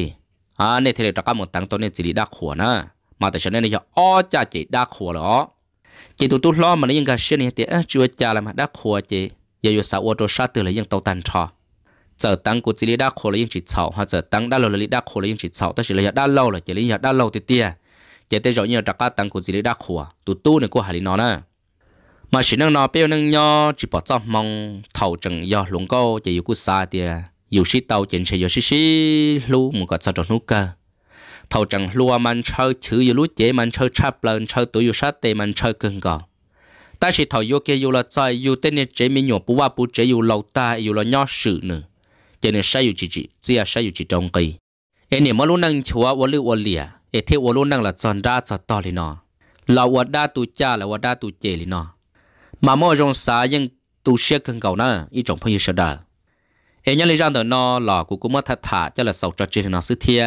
อ่าเนี่ยเทเลจะก้ามันตั้งตอนเนี่ยจีลีด่าขวานะมาแต่ฉันนี่จะอ้อจ้าจีด่ขวานเหรอ chị tụi tôi lo mà nó ยังกาเช่นนี่เตะช่วยจ่าละมาได้ขวจีอย่าอยู่สาวตัวชาติเลยยังเตาตันชอจอตั้งกูจีรีได้ขวเลยยังจีเฉาฮะเจอตั้งได้เราเลยได้ขวเลยยังจีเฉาแต่สิเลยได้เล่าเลยจีเลยได้เล่าเตี้ยเจเตจอยเนี่ยจักรตั้งกูจีรีได้ขวตัวตู้เนี่ยกูหาลีนอนะมาสินังนอเปียวนังยอจีปอจ้ามองเท่าจังยอหลงก็จะอยู่กูซาเตียอยู่ชิเตาเจนเชยอยู่ชิชิรู้มึงก็จะโดนนุกเกอ thầu chẳng lua mình chơi chữ yêu lú chế mình chơi chắp lần chơi tuổi yêu sát tệ mình chơi cưng gò ta chỉ thầu yêu kia yêu là chơi yêu tên này chế mi nhổ bù ba bù chế yêu lâu ta yêu là nhỏ sự nữa chế này sai yêu chỉ chỉ chỉ sai yêu chỉ trong kỳ em niệm mà luôn năng chúa vô lưu vô lìa em thấy vô luôn năng là tròn đa tròn to lên nó là vô đa tu cha là vô đa tu chế lên nó mà mỗi trong xã nhưng tu sẽ cưng gò nữa ít trong phong yêu sợ đời em nhớ lấy rằng nó là cũng cũng mất thật thà cho là sầu cho chế nó sức thiệt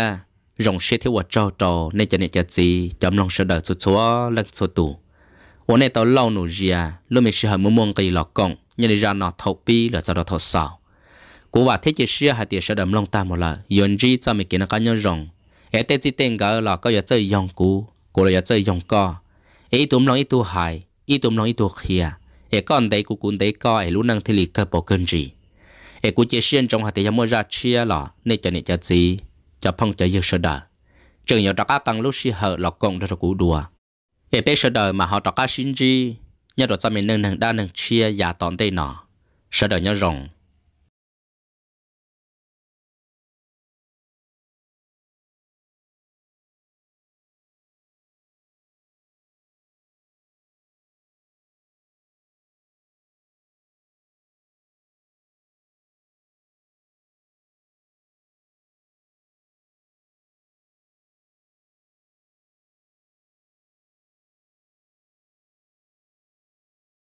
rong xe thiếu trò trò nên cho nên chặt gì chấm lòng sợ đợi chút số lắc số tủ hôm nay tàu lâu nụ rìa lúc mình sẽ hầm muốn cây cái lọ còng nhưng ra nó thầu pi là sao đó thầu sao cú bà thế chỉ xe hai tiền sẽ đầm lòng ta một là yên gì cho mình kia nó cá nhân rong ở tết chỉ tên gỡ là có giờ chơi yong cú cú là giờ chơi yong co Ấy tụm lòng ý tu hại ý tụm lòng ý tu khia Ấy con đấy cú cún đấy co ở lúc năng thì lì cơ bộ cơn gì Ấy cú chỉ xuyên trong hai tiền mua ra chia lọ nên cho nên chặt gì cho phong cho dân sơ đờ trường nhỏ trọc á căng lúc xí hờ lọc công cho cụ đùa ế bế sơ đờ mà họ trọc á xin gì nhớ đồ cho mình nâng nâng đa nâng chia giả tòn tê nọ sơ đờ nhớ rồng